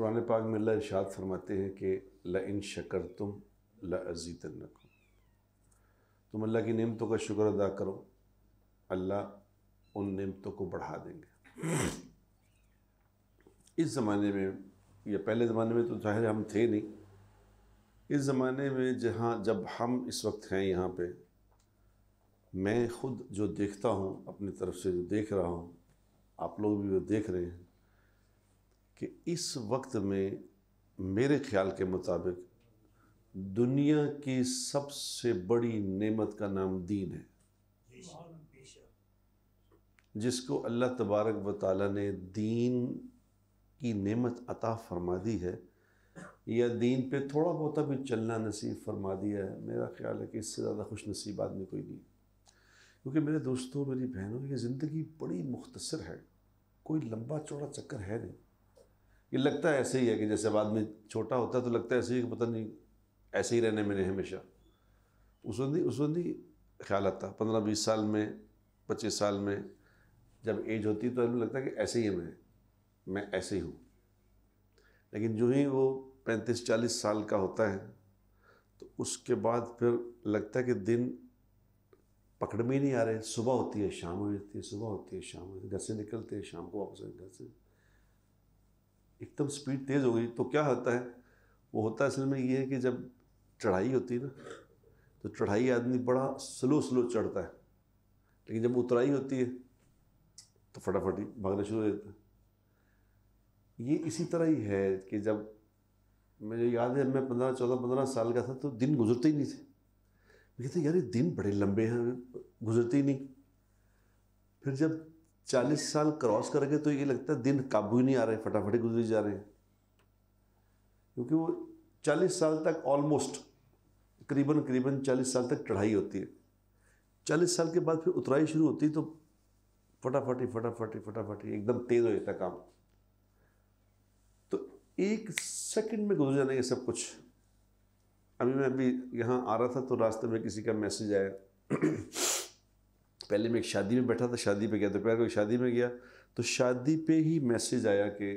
कुरान पाक में अल्लाह इरशाद फरमाते हैं कि ला इन शकर तुम ला अज़ीत तुम अल्लाह की नियमतों का शुक्र अदा करो अल्लाह उन नियमतों को बढ़ा देंगे इस ज़माने में या पहले ज़माने में तो जाहिर हम थे नहीं इस ज़माने में जहाँ जब हम इस वक्त हैं यहाँ पे मैं खुद जो देखता हूँ अपनी तरफ से जो देख रहा हूँ आप लोग भी जो देख रहे हैं कि इस वक्त में मेरे ख्याल के मुताबिक दुनिया की सबसे बड़ी नेमत का नाम दीन है जिसको अल्लाह तबारक व ताली ने दीन की नेमत अता फरमा दी है या दीन पे थोड़ा बहुत अभी चलना नसीब फरमा दिया है मेरा ख्याल है कि इससे ज़्यादा खुश नसीब आदमी कोई नहीं क्योंकि मेरे दोस्तों मेरी बहनों ये ज़िंदगी बड़ी मुख्तसर है कोई लंबा चौड़ा चक्कर है नहीं ये लगता है ऐसे ही है कि जैसे बाद में छोटा होता है तो लगता है ऐसे ही कि पता नहीं ऐसे ही रहने मैंने हमेशा उसवंदी उसवंदी ख्याल आता पंद्रह बीस साल में पच्चीस साल में जब एज होती तो आदमी लगता है कि ऐसे ही है मैं मैं ऐसे ही हूँ लेकिन जो ही वो पैंतीस चालीस साल का होता है तो उसके बाद फिर लगता है कि दिन पकड़ में ही नहीं आ रहे सुबह होती है शाम हो जाती है सुबह होती है शाम होती है घर से निकलते हैं शाम को वापस घर से एकदम स्पीड तेज़ हो गई तो क्या होता है वो होता है असल में ये है कि जब चढ़ाई होती है ना तो चढ़ाई आदमी बड़ा स्लो स्लो चढ़ता है लेकिन जब उतराई होती है तो फटाफट ही भागना शुरू हो जाता है ये इसी तरह ही है कि जब मुझे याद है मैं पंद्रह चौदह पंद्रह साल का था तो दिन गुजरते ही नहीं थे मैं यार ये दिन बड़े लंबे हैं गुजरते ही नहीं फिर जब चालीस साल क्रॉस करके तो ये लगता है दिन काबू ही नहीं आ रहे फटाफट गुजरी जा रहे हैं क्योंकि वो चालीस साल तक ऑलमोस्ट करीबन करीबन चालीस साल तक चढ़ाई होती है चालीस साल के बाद फिर उतराई शुरू होती है तो फटाफट ही फटाफट ही फटाफट ही एकदम तेज़ हो जाता काम तो एक सेकंड में गुजर जाने के सब कुछ अभी मैं अभी यहाँ आ रहा था तो रास्ते में किसी का मैसेज आया पहले मैं एक शादी में बैठा था शादी पे गया दोपहर को शादी में गया तो शादी पे ही मैसेज आया कि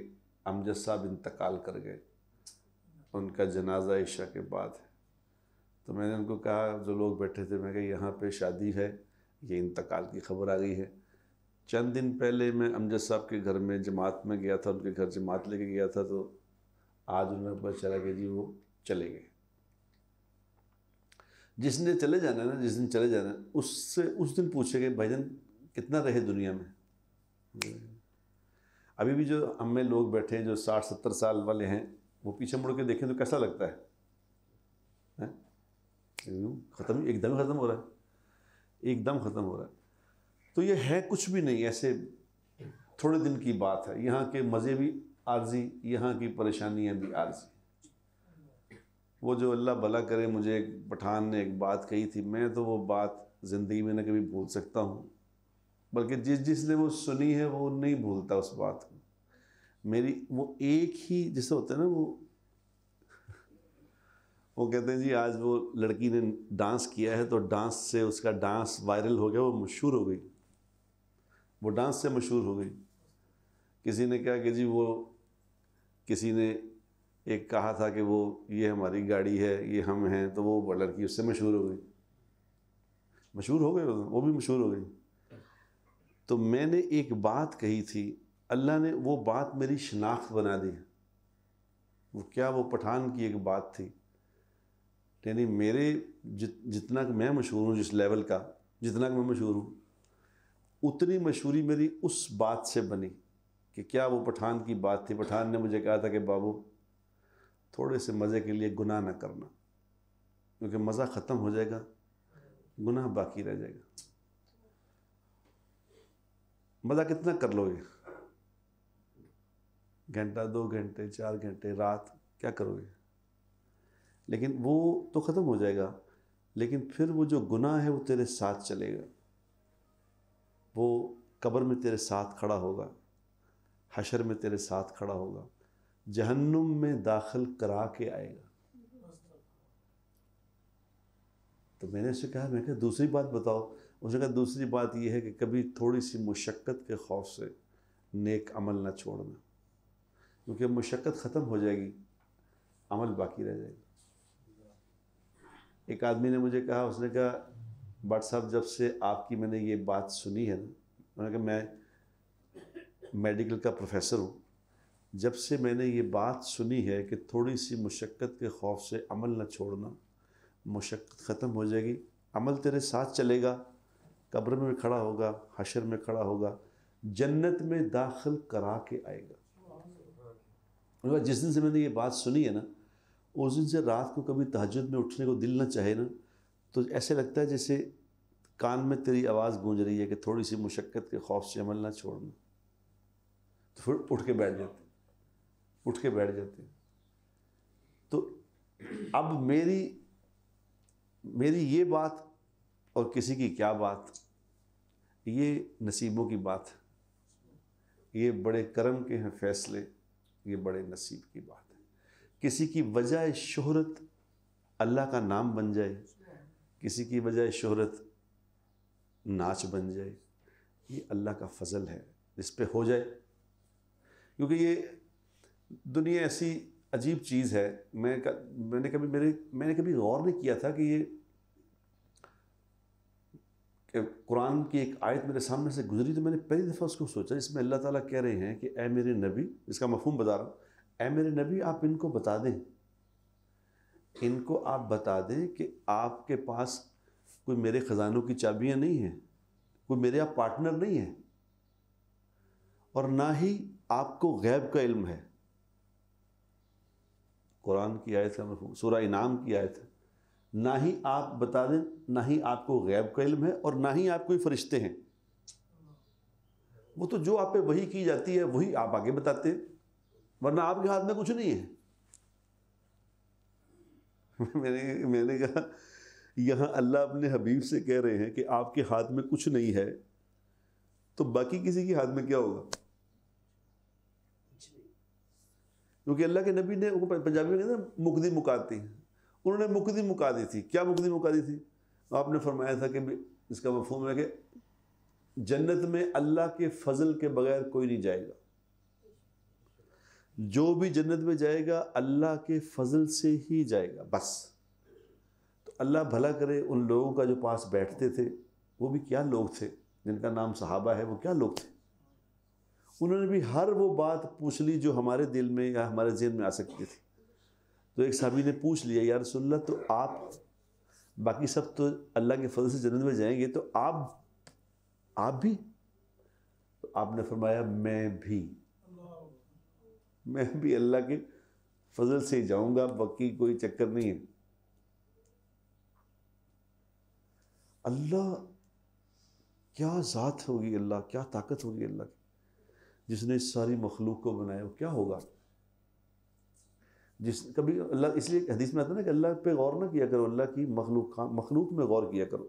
अमजद साहब इंतकाल कर गए उनका जनाजा ईशा के बाद है तो मैंने उनको कहा जो लोग बैठे थे मैं कहा यहाँ पे शादी है ये इंतकाल की खबर आ गई है चंद दिन पहले मैं अमजद साहब के घर में जमात में गया था उनके घर जमात लेके गया था तो आज उन्होंने पता चला कि जी वो चले गए जिस दिन चले जाना ना जिस दिन चले जाना उससे उस दिन पूछेंगे भाईजन कितना रहे दुनिया में अभी भी जो हम में लोग बैठे हैं जो साठ सत्तर साल वाले हैं वो पीछे मुड़ के देखें तो कैसा लगता है, है? ख़त्म एकदम ख़त्म हो रहा है एकदम ख़त्म हो रहा है तो ये है कुछ भी नहीं ऐसे थोड़े दिन की बात है यहाँ के मज़े भी आर्जी यहाँ की परेशानियाँ भी आर्जी वो जो अल्लाह भला करे मुझे एक पठान ने एक बात कही थी मैं तो वो बात ज़िंदगी में ना कभी भूल सकता हूँ बल्कि जिस जिसने वो सुनी है वो नहीं भूलता उस बात को मेरी वो एक ही जैसे होता है ना वो वो कहते हैं जी आज वो लड़की ने डांस किया है तो डांस से उसका डांस वायरल हो गया वो मशहूर हो गई वो डांस से मशहूर हो गई किसी ने कहा कि जी वो किसी ने एक कहा था कि वो ये हमारी गाड़ी है ये हम हैं तो वो लड़की उससे मशहूर हो गई मशहूर हो गए वो भी मशहूर हो गई तो मैंने एक बात कही थी अल्लाह ने वो बात मेरी शनाख्त बना दी वो क्या वो पठान की एक बात थी यानी मेरे जित जितना मैं मशहूर हूँ जिस लेवल का जितना मैं मशहूर हूँ उतनी मशहूरी मेरी उस बात से बनी कि क्या वो पठान की बात थी पठान ने मुझे कहा था कि बाबू थोड़े से मज़े के लिए गुनाह ना करना क्योंकि मज़ा ख़त्म हो जाएगा गुनाह बाकी रह जाएगा मज़ा कितना कर लोगे घंटा दो घंटे चार घंटे रात क्या करोगे लेकिन वो तो ख़त्म हो जाएगा लेकिन फिर वो जो गुनाह है वो तेरे साथ चलेगा वो कब्र में तेरे साथ खड़ा होगा हशर में तेरे साथ खड़ा होगा जहन्नुम में दाखिल करा के आएगा तो मैंने उसे कहा मैं कहा दूसरी बात बताओ उसने कहा दूसरी बात यह है कि कभी थोड़ी सी मुशक्क़त के खौफ से नेक अमल ना छोड़ना क्योंकि मुशक्क़त ख़त्म हो जाएगी अमल बाकी रह जाएगा एक आदमी ने मुझे कहा उसने कहा बट साहब जब से आपकी मैंने ये बात सुनी है ना उन्होंने कहा मैं मेडिकल का प्रोफेसर हूँ जब से मैंने ये बात सुनी है कि थोड़ी सी मशक्क़त के खौफ से अमल न छोड़ना मशक्क़त ख़त्म हो जाएगी अमल तेरे साथ चलेगा कब्र में खड़ा होगा हशर में खड़ा होगा जन्नत में दाखिल करा के आएगा जिस दिन से मैंने ये बात सुनी है ना उस दिन से रात को कभी तहजद में उठने को दिल ना चाहे ना तो ऐसे लगता है जैसे कान में तेरी आवाज़ गूंज रही है कि थोड़ी सी मुशक्क़त के खौफ से अमल ना छोड़ना तो फिर उठ के बैठ जाते उठ के बैठ जाते तो अब मेरी मेरी ये बात और किसी की क्या बात ये नसीबों की बात है ये बड़े करम के हैं फैसले ये बड़े नसीब की बात है किसी की वजह शोहरत अल्लाह का नाम बन जाए किसी की वजह शोहरत नाच बन जाए ये अल्लाह का फजल है इस पर हो जाए क्योंकि ये दुनिया ऐसी अजीब चीज़ है मैं मैंने कभी मेरे मैंने कभी गौर नहीं किया था कि ये कुरान की एक आयत मेरे सामने से गुजरी तो मैंने पहली दफ़ा उसको सोचा इसमें अल्लाह ताला कह रहे हैं कि ए मेरे नबी इसका मफहम बता रहा हूँ ए मेरे नबी आप इनको बता दें इनको आप बता दें कि आपके पास कोई मेरे ख़जानों की चाबियाँ नहीं हैं कोई मेरे आप पार्टनर नहीं हैं और ना ही आपको गैब का इल्म है कुरान की आयत है सूर्य इनाम की आयत है ना ही आप बता दें ना ही आपको गैब का इल्म है और ना ही आप कोई फरिश्ते हैं वो तो जो आप पे वही की जाती है वही आप आगे बताते हैं वरना आपके हाथ में कुछ नहीं है मैंने मैंने कहा यहाँ अल्लाह अपने हबीब से कह रहे हैं कि आपके हाथ में कुछ नहीं है तो बाकी किसी के हाथ में क्या होगा क्योंकि अल्लाह के नबी ने उनको पंजाबी में कहते हैं मुकदी मुकाती उन्होंने मुकदी मुका दी थी क्या मुकदी मुका दी थी तो आपने फरमाया था कि इसका मफहम है कि जन्नत में अल्लाह के फजल के बगैर कोई नहीं जाएगा जो भी जन्नत में जाएगा अल्लाह के फजल से ही जाएगा बस तो अल्लाह भला करे उन लोगों का जो पास बैठते थे वो भी क्या लोग थे जिनका नाम सहाबा है वो क्या लोग थे उन्होंने भी हर वो बात पूछ ली जो हमारे दिल में या हमारे जहन में आ सकती थी तो एक सभी ने पूछ लिया यार रसोल्ला तो आप बाकी सब तो अल्लाह के फजल से जन्नत में जाएंगे तो आप आप भी तो आपने फरमाया मैं भी मैं भी अल्लाह के फजल से ही जाऊंगा बाकी कोई चक्कर नहीं है अल्लाह क्या ज़ात होगी अल्लाह क्या ताकत होगी अल्लाह की जिसने सारी मखलूक को बनाया वो क्या होगा जिस कभी अल्लाह इसलिए हदीस में आता है ना कि अल्लाह पे गौर ना किया करो अल्लाह की मखलूक मखलूक में गौर किया करो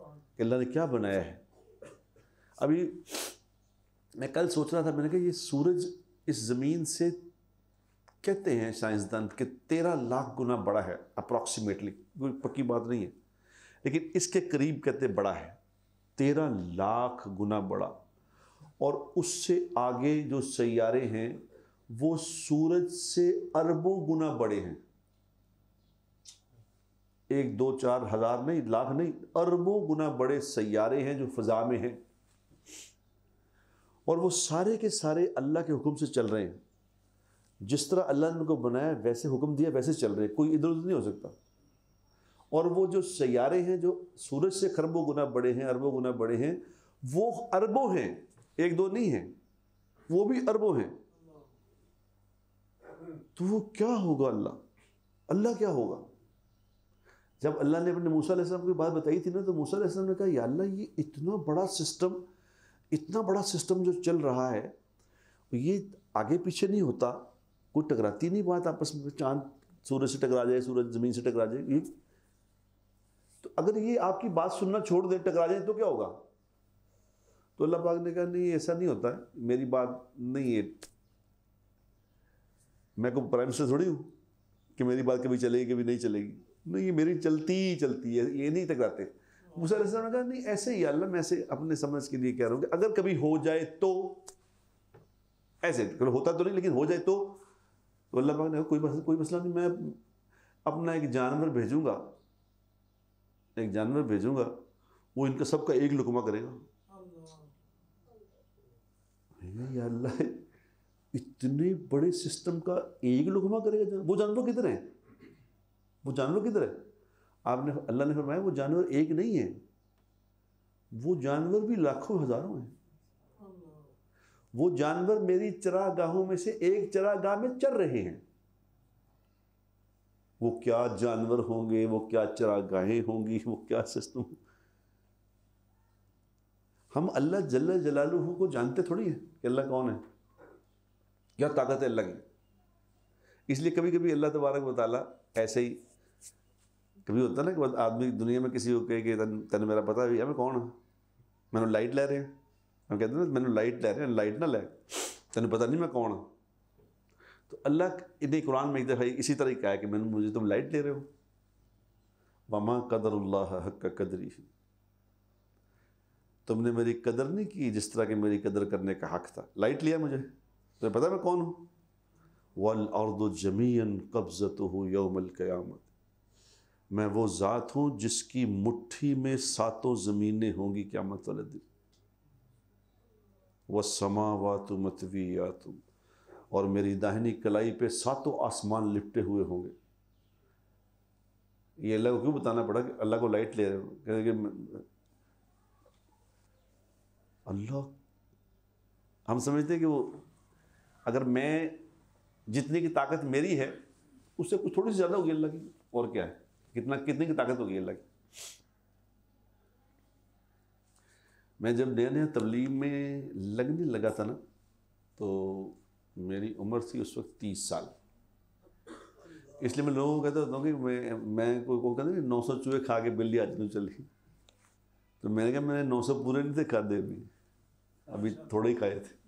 कि अल्लाह ने क्या बनाया है अभी मैं कल सोच रहा था मैंने कहा ये सूरज इस ज़मीन से कहते हैं साइंसदान कि तेरह लाख गुना बड़ा है अप्रॉक्सीमेटली कोई पक्की बात नहीं है लेकिन इसके करीब कहते बड़ा है तेरह लाख गुना बड़ा और उससे आगे जो सैारे हैं वो सूरज से अरबों गुना बड़े हैं एक दो चार हजार नहीं लाख नहीं अरबों गुना बड़े सैारे हैं जो फ़जा में हैं और वो सारे के सारे अल्लाह के हुक्म से चल रहे हैं जिस तरह अल्लाह ने उनको बनाया वैसे हुक्म दिया वैसे चल रहे हैं कोई इधर उधर नहीं हो सकता और वो जो सैारे हैं जो सूरज से खरबों गुना बड़े हैं अरबों गुना बड़े हैं वो अरबों हैं एक दो नहीं है वो भी अरबों हैं तो वो क्या होगा अल्लाह अल्लाह क्या होगा जब अल्लाह ने अपने मूसा मूसम की बात बताई थी ना तो मूसा मूसम ने कहा अल्लाह ये इतना बड़ा सिस्टम इतना बड़ा सिस्टम जो चल रहा है ये आगे पीछे नहीं होता कोई टकराती नहीं बात आपस में चांद सूरज से टकरा जाए सूरज ज़मीन से टकरा जाए ये तो अगर ये आपकी बात सुनना छोड़ दे टकरा जाए तो क्या होगा तो अल्लाह पाक ने कहा नहीं ऐसा नहीं होता है मेरी बात नहीं है मैं को प्राइम मिनिस्टर थोड़ी हूँ कि मेरी बात कभी चलेगी कभी नहीं चलेगी नहीं ये मेरी चलती ही चलती है ये नहीं टकराते मुसा ने कहा नहीं ऐसे ही अल्लाह मैं ऐसे अपने समझ के लिए कह रहा हूँ कि अगर कभी हो जाए तो ऐसे होता तो नहीं लेकिन हो जाए तो, तो अल्लाह पाक ने कहा कोई मसला कोई मसला नहीं मैं अपना एक जानवर भेजूंगा एक जानवर भेजूंगा वो इनका सबका एक लुकमा करेगा अरे अल्लाह इतने बड़े सिस्टम का एक लुकमा करेगा वो जानवर किधर है वो जानवर किधर है आपने अल्लाह ने फरमाया वो जानवर एक नहीं है वो जानवर भी लाखों हज़ारों हैं वो जानवर मेरी चरागाहों में से एक चरागाह में चर रहे हैं वो क्या जानवर होंगे वो क्या चरागाहें होंगी वो क्या सिस्टम होंगे हम अल्लाह जल्ला जलालू को जानते थोड़ी हैं कि अल्लाह कौन है क्या ताकत है अल्लाह की इसलिए कभी कभी अल्लाह तबारक बताला ऐसे ही कभी होता ना कि आदमी दुनिया में किसी को कहे कि तन तन मेरा पता भी मैं कौन है मैंने लाइट ले रहे हैं हम कहते हैं ना मैंने लाइट ले रहे हैं लाइट ना लै तेन पता नहीं मैं कौन हूँ तो अल्लाह ने कुरान में एक दफ़ा इसी तरह कहा है कि मैंने मुझे तुम लाइट ले रहे हो वमा कदर हक का कदरी तुमने मेरी कदर नहीं की जिस तरह की मेरी कदर करने का हक था लाइट लिया मुझे तुम्हें पता मैं कौन हूँ वल और जमीन कब्जत हूँ यौमल क़यामत मैं वो ज़ात हूँ जिसकी मुट्ठी में सातों ज़मीनें होंगी क़्यामत वाले दिन व या तुम और मेरी दाहिनी कलाई पे सातों आसमान लिपटे हुए होंगे ये अल्लाह को क्यों बताना पड़ा कि अल्लाह को लाइट ले रहे हो अल्लाह हम समझते हैं कि वो अगर मैं जितनी की ताकत मेरी है उससे कुछ थोड़ी सी ज़्यादा होगी अल्लाह की और क्या है कितना कितनी की ताकत होगी अल्लाह की मैं जब नया नया तबलीग में लगने लगा था ना तो मेरी उम्र थी उस वक्त तीस साल इसलिए मैं लोगों को कहता था कि मैं मैं कोई को कहता नहीं नौ सौ चूहे खा के बिल्ली आज नहीं रही तो मैंने कहा मैंने 900 पूरे नहीं थे दे अभी अभी थोड़े ही खाए थे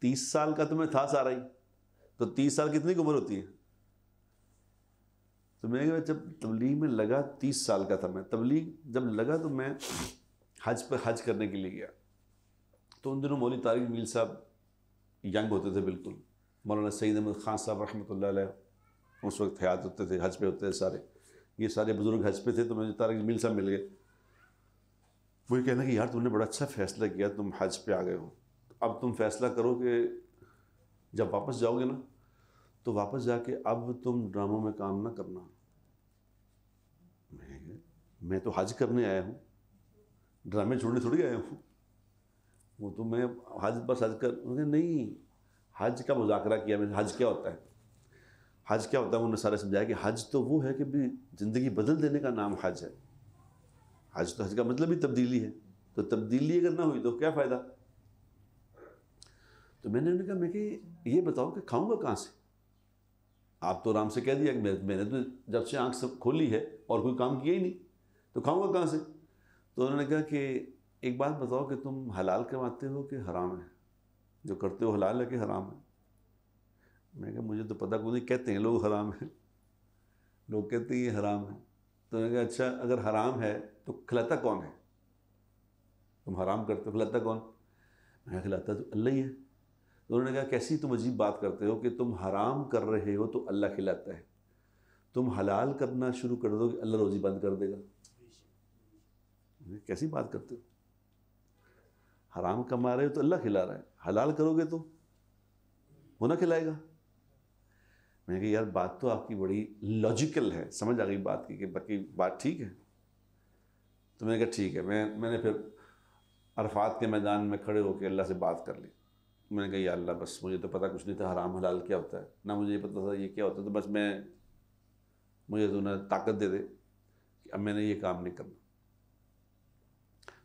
तीस साल का तो मैं था सारा ही तो तीस साल कितनी उम्र होती है तो मैंने कहा जब तबलीग में लगा तीस साल का था मैं तबलीग जब लगा तो मैं हज पर हज करने के लिए गया तो उन दिनों मौली तारिक मील साहब यंग होते थे बिल्कुल मौलाना सईद अहमद खान साहब रहमत उस वक्त हयात होते थे हज पे होते थे सारे ये सारे बुज़ुर्ग हज पे थे तो मुझे तारिक मील साहब मिल गए वो ये कहना कि यार तुमने बड़ा अच्छा फैसला किया तुम हज पे आ गए हो अब तुम फैसला करो कि जब वापस जाओगे ना तो वापस जाके अब तुम ड्रामों में काम ना करना मैं मैं तो हज करने आया हूँ ड्रामे छोड़ने थोड़ी आया हूँ वो तो मैं हज बस हज कर उन्होंने नहीं हज का मुजाकरा किया मैंने हज क्या होता है हज क्या होता है उन्होंने सारा समझाया कि हज तो वो है कि भी ज़िंदगी बदल देने का नाम हज है हज तो हज का मतलब ही तब्दीली है तो तब्दीली अगर ना हुई तो क्या फ़ायदा तो मैंने उन्हें कहा मैं कि ये बताओ कि खाऊंगा कहाँ से आप तो आराम से कह दिया कि मैंने तो जब से आंख सब खोली है और कोई काम किया ही नहीं तो खाऊंगा कहाँ से तो उन्होंने कहा कि एक बात बताओ कि तुम हलाल कमाते हो कि हराम है जो करते हो हलाल है कि हराम है मैंने कहा मुझे तो पता को नहीं कहते हैं लोग हराम है लोग कहते हैं ये हराम है तो कहा अच्छा अगर हराम है तो खिलाता कौन है तुम हराम करते हो खिलाता कौन मैं खिलाता तो अल्लाह ही है तो उन्होंने कहा कैसी तुम अजीब बात करते हो कि तुम हराम कर रहे हो तो अल्लाह खिलाता है तुम हलाल करना शुरू कर दो अल्लाह रोज़ी बंद कर देगा कैसी बात करते हो हराम कमा रहे हो तो अल्लाह खिला रहा है हलाल करोगे तो वो ना खिलाएगा मैंने कहा यार बात तो आपकी बड़ी लॉजिकल है समझ आ गई बात की कि बाकी बात ठीक है तो मैंने कहा ठीक है मैं मैंने फिर अरफात के मैदान में खड़े होकर अल्लाह से बात कर ली मैंने कहा यार अल्लाह बस मुझे तो पता कुछ नहीं था हराम हलाल क्या होता है ना मुझे ये पता था ये क्या होता है तो बस मैं मुझे तो ना ताकत दे दे कि अब मैंने ये काम नहीं करना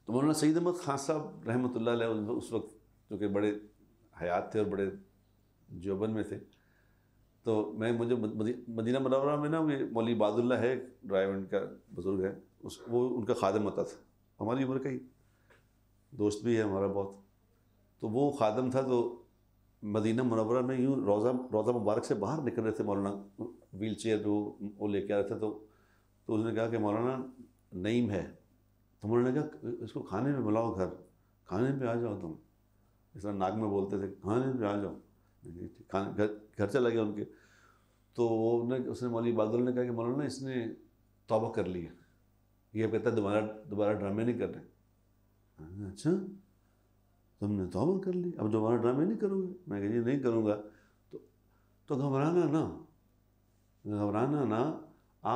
तो मौलाना सईद अहमद खान साहब रहमत उस वक्त जो कि बड़े हयात थे और बड़े जोबन में थे तो मैं मुझे मदीना मनवरा में ना ये मौली बादुल्ला है ड्राइवर का बुज़ुर्ग है उस वो उनका खादम होता था हमारी उम्र का ही दोस्त भी है हमारा बहुत तो वो खादम था तो मदीना मनवरा में यूँ रोज़ा रोज़ा मुबारक से बाहर निकल रहे थे मौलाना व्हील चेयर पर वो वो लेके आ रहे थे तो तो उसने कहा कि मौलाना नईम है तो मौलाना कहा इसको खाने में बुलाओ घर खाने पर आ जाओ तुम इस तरह नाक में बोलते थे खाने पर आ जाओ खाने घर घर चला गया उनके तो वो ने उसने मौली बादल ने कहा कि मौलाना इसने तोबा कर लिया ये अब कहता दोबारा दोबारा ड्रामे नहीं कर रहे अच्छा तुमने तोबा कर ली अब दोबारा ड्रामे नहीं करोगे मैं कह नहीं करूँगा तो तो घबराना ना घबराना ना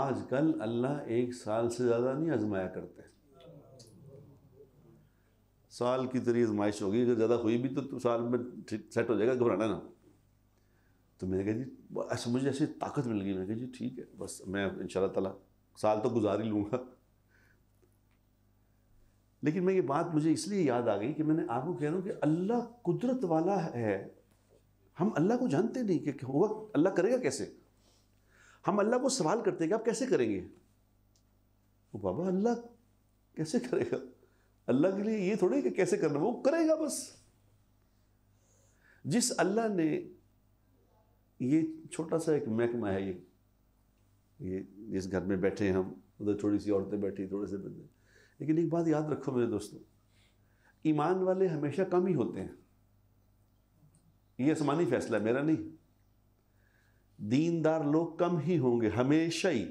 आजकल अल्लाह एक साल से ज़्यादा नहीं आजमाया करते साल की तरी आजमाइश होगी अगर ज़्यादा हुई भी तो, तो साल में सेट हो जाएगा घबराना ना तो मैंने कहा जी ऐसा मुझे ऐसी ताकत मिल गई मैंने कहा जी ठीक है बस मैं इन ताला साल तो गुजार ही लूँगा लेकिन मैं ये बात मुझे इसलिए याद आ गई कि मैंने आपको कह रहा हूँ कि अल्लाह कुदरत वाला है हम अल्लाह को जानते नहीं कि होगा अल्लाह करेगा कैसे हम अल्लाह को सवाल करते हैं कि आप कैसे करेंगे वो बाबा अल्लाह कैसे करेगा अल्लाह के लिए ये थोड़ी कि कैसे करना वो करेगा बस जिस अल्लाह ने ये छोटा सा एक महकमा है ये ये इस घर में बैठे हैं हम उधर थोड़ी सी औरतें बैठी थोड़े से बंदे लेकिन एक बात याद रखो मेरे दोस्तों ईमान वाले हमेशा कम ही होते हैं ये आसमानी फैसला है मेरा नहीं दीनदार लोग कम ही होंगे हमेशा ही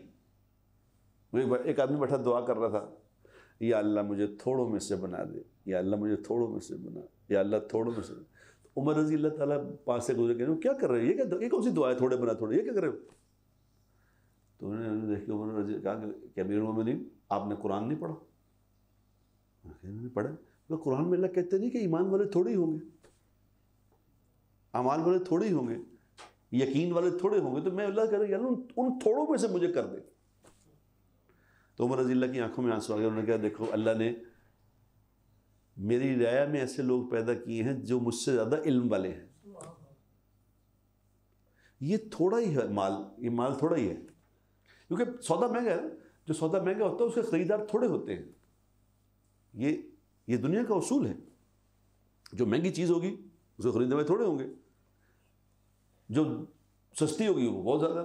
एक आदमी बैठा दुआ कर रहा था या अल्लाह मुझे थोड़ों में से बना दे या अल्लाह मुझे थोड़ों में से बना या अल्लाह थोड़ों में से उमर रजी अल्लाह ताला पास से गुजर के क्या कर रहे हो ये क्या ये कौन सी दुआ है थोड़े बना थोड़े ये क्या कर रहे हो तो उन्होंने देख के उमर रजी कहा कि अमीर मोमिन आपने कुरान नहीं पढ़ा मैंने पढ़ा तो कुरान में अल्लाह कहते नहीं कि ईमान वाले थोड़े ही होंगे अमाल वाले थोड़े ही होंगे यकीन वाले थोड़े होंगे तो मैं अल्लाह कह रहा हूँ उन थोड़ों में से मुझे कर दे तो उमर रजील्ला की आंखों में आंसू आ गए उन्होंने कहा देखो अल्लाह ने मेरी राया में ऐसे लोग पैदा किए हैं जो मुझसे ज़्यादा इल्म वाले हैं ये थोड़ा ही है माल ये माल थोड़ा ही है क्योंकि सौदा महंगा है जो सौदा महंगा होता है उसके ख़रीदार थोड़े होते हैं ये ये दुनिया का उसूल है जो महंगी चीज़ होगी उसको खरीदने वाले थोड़े होंगे जो सस्ती होगी वो बहुत ज़्यादा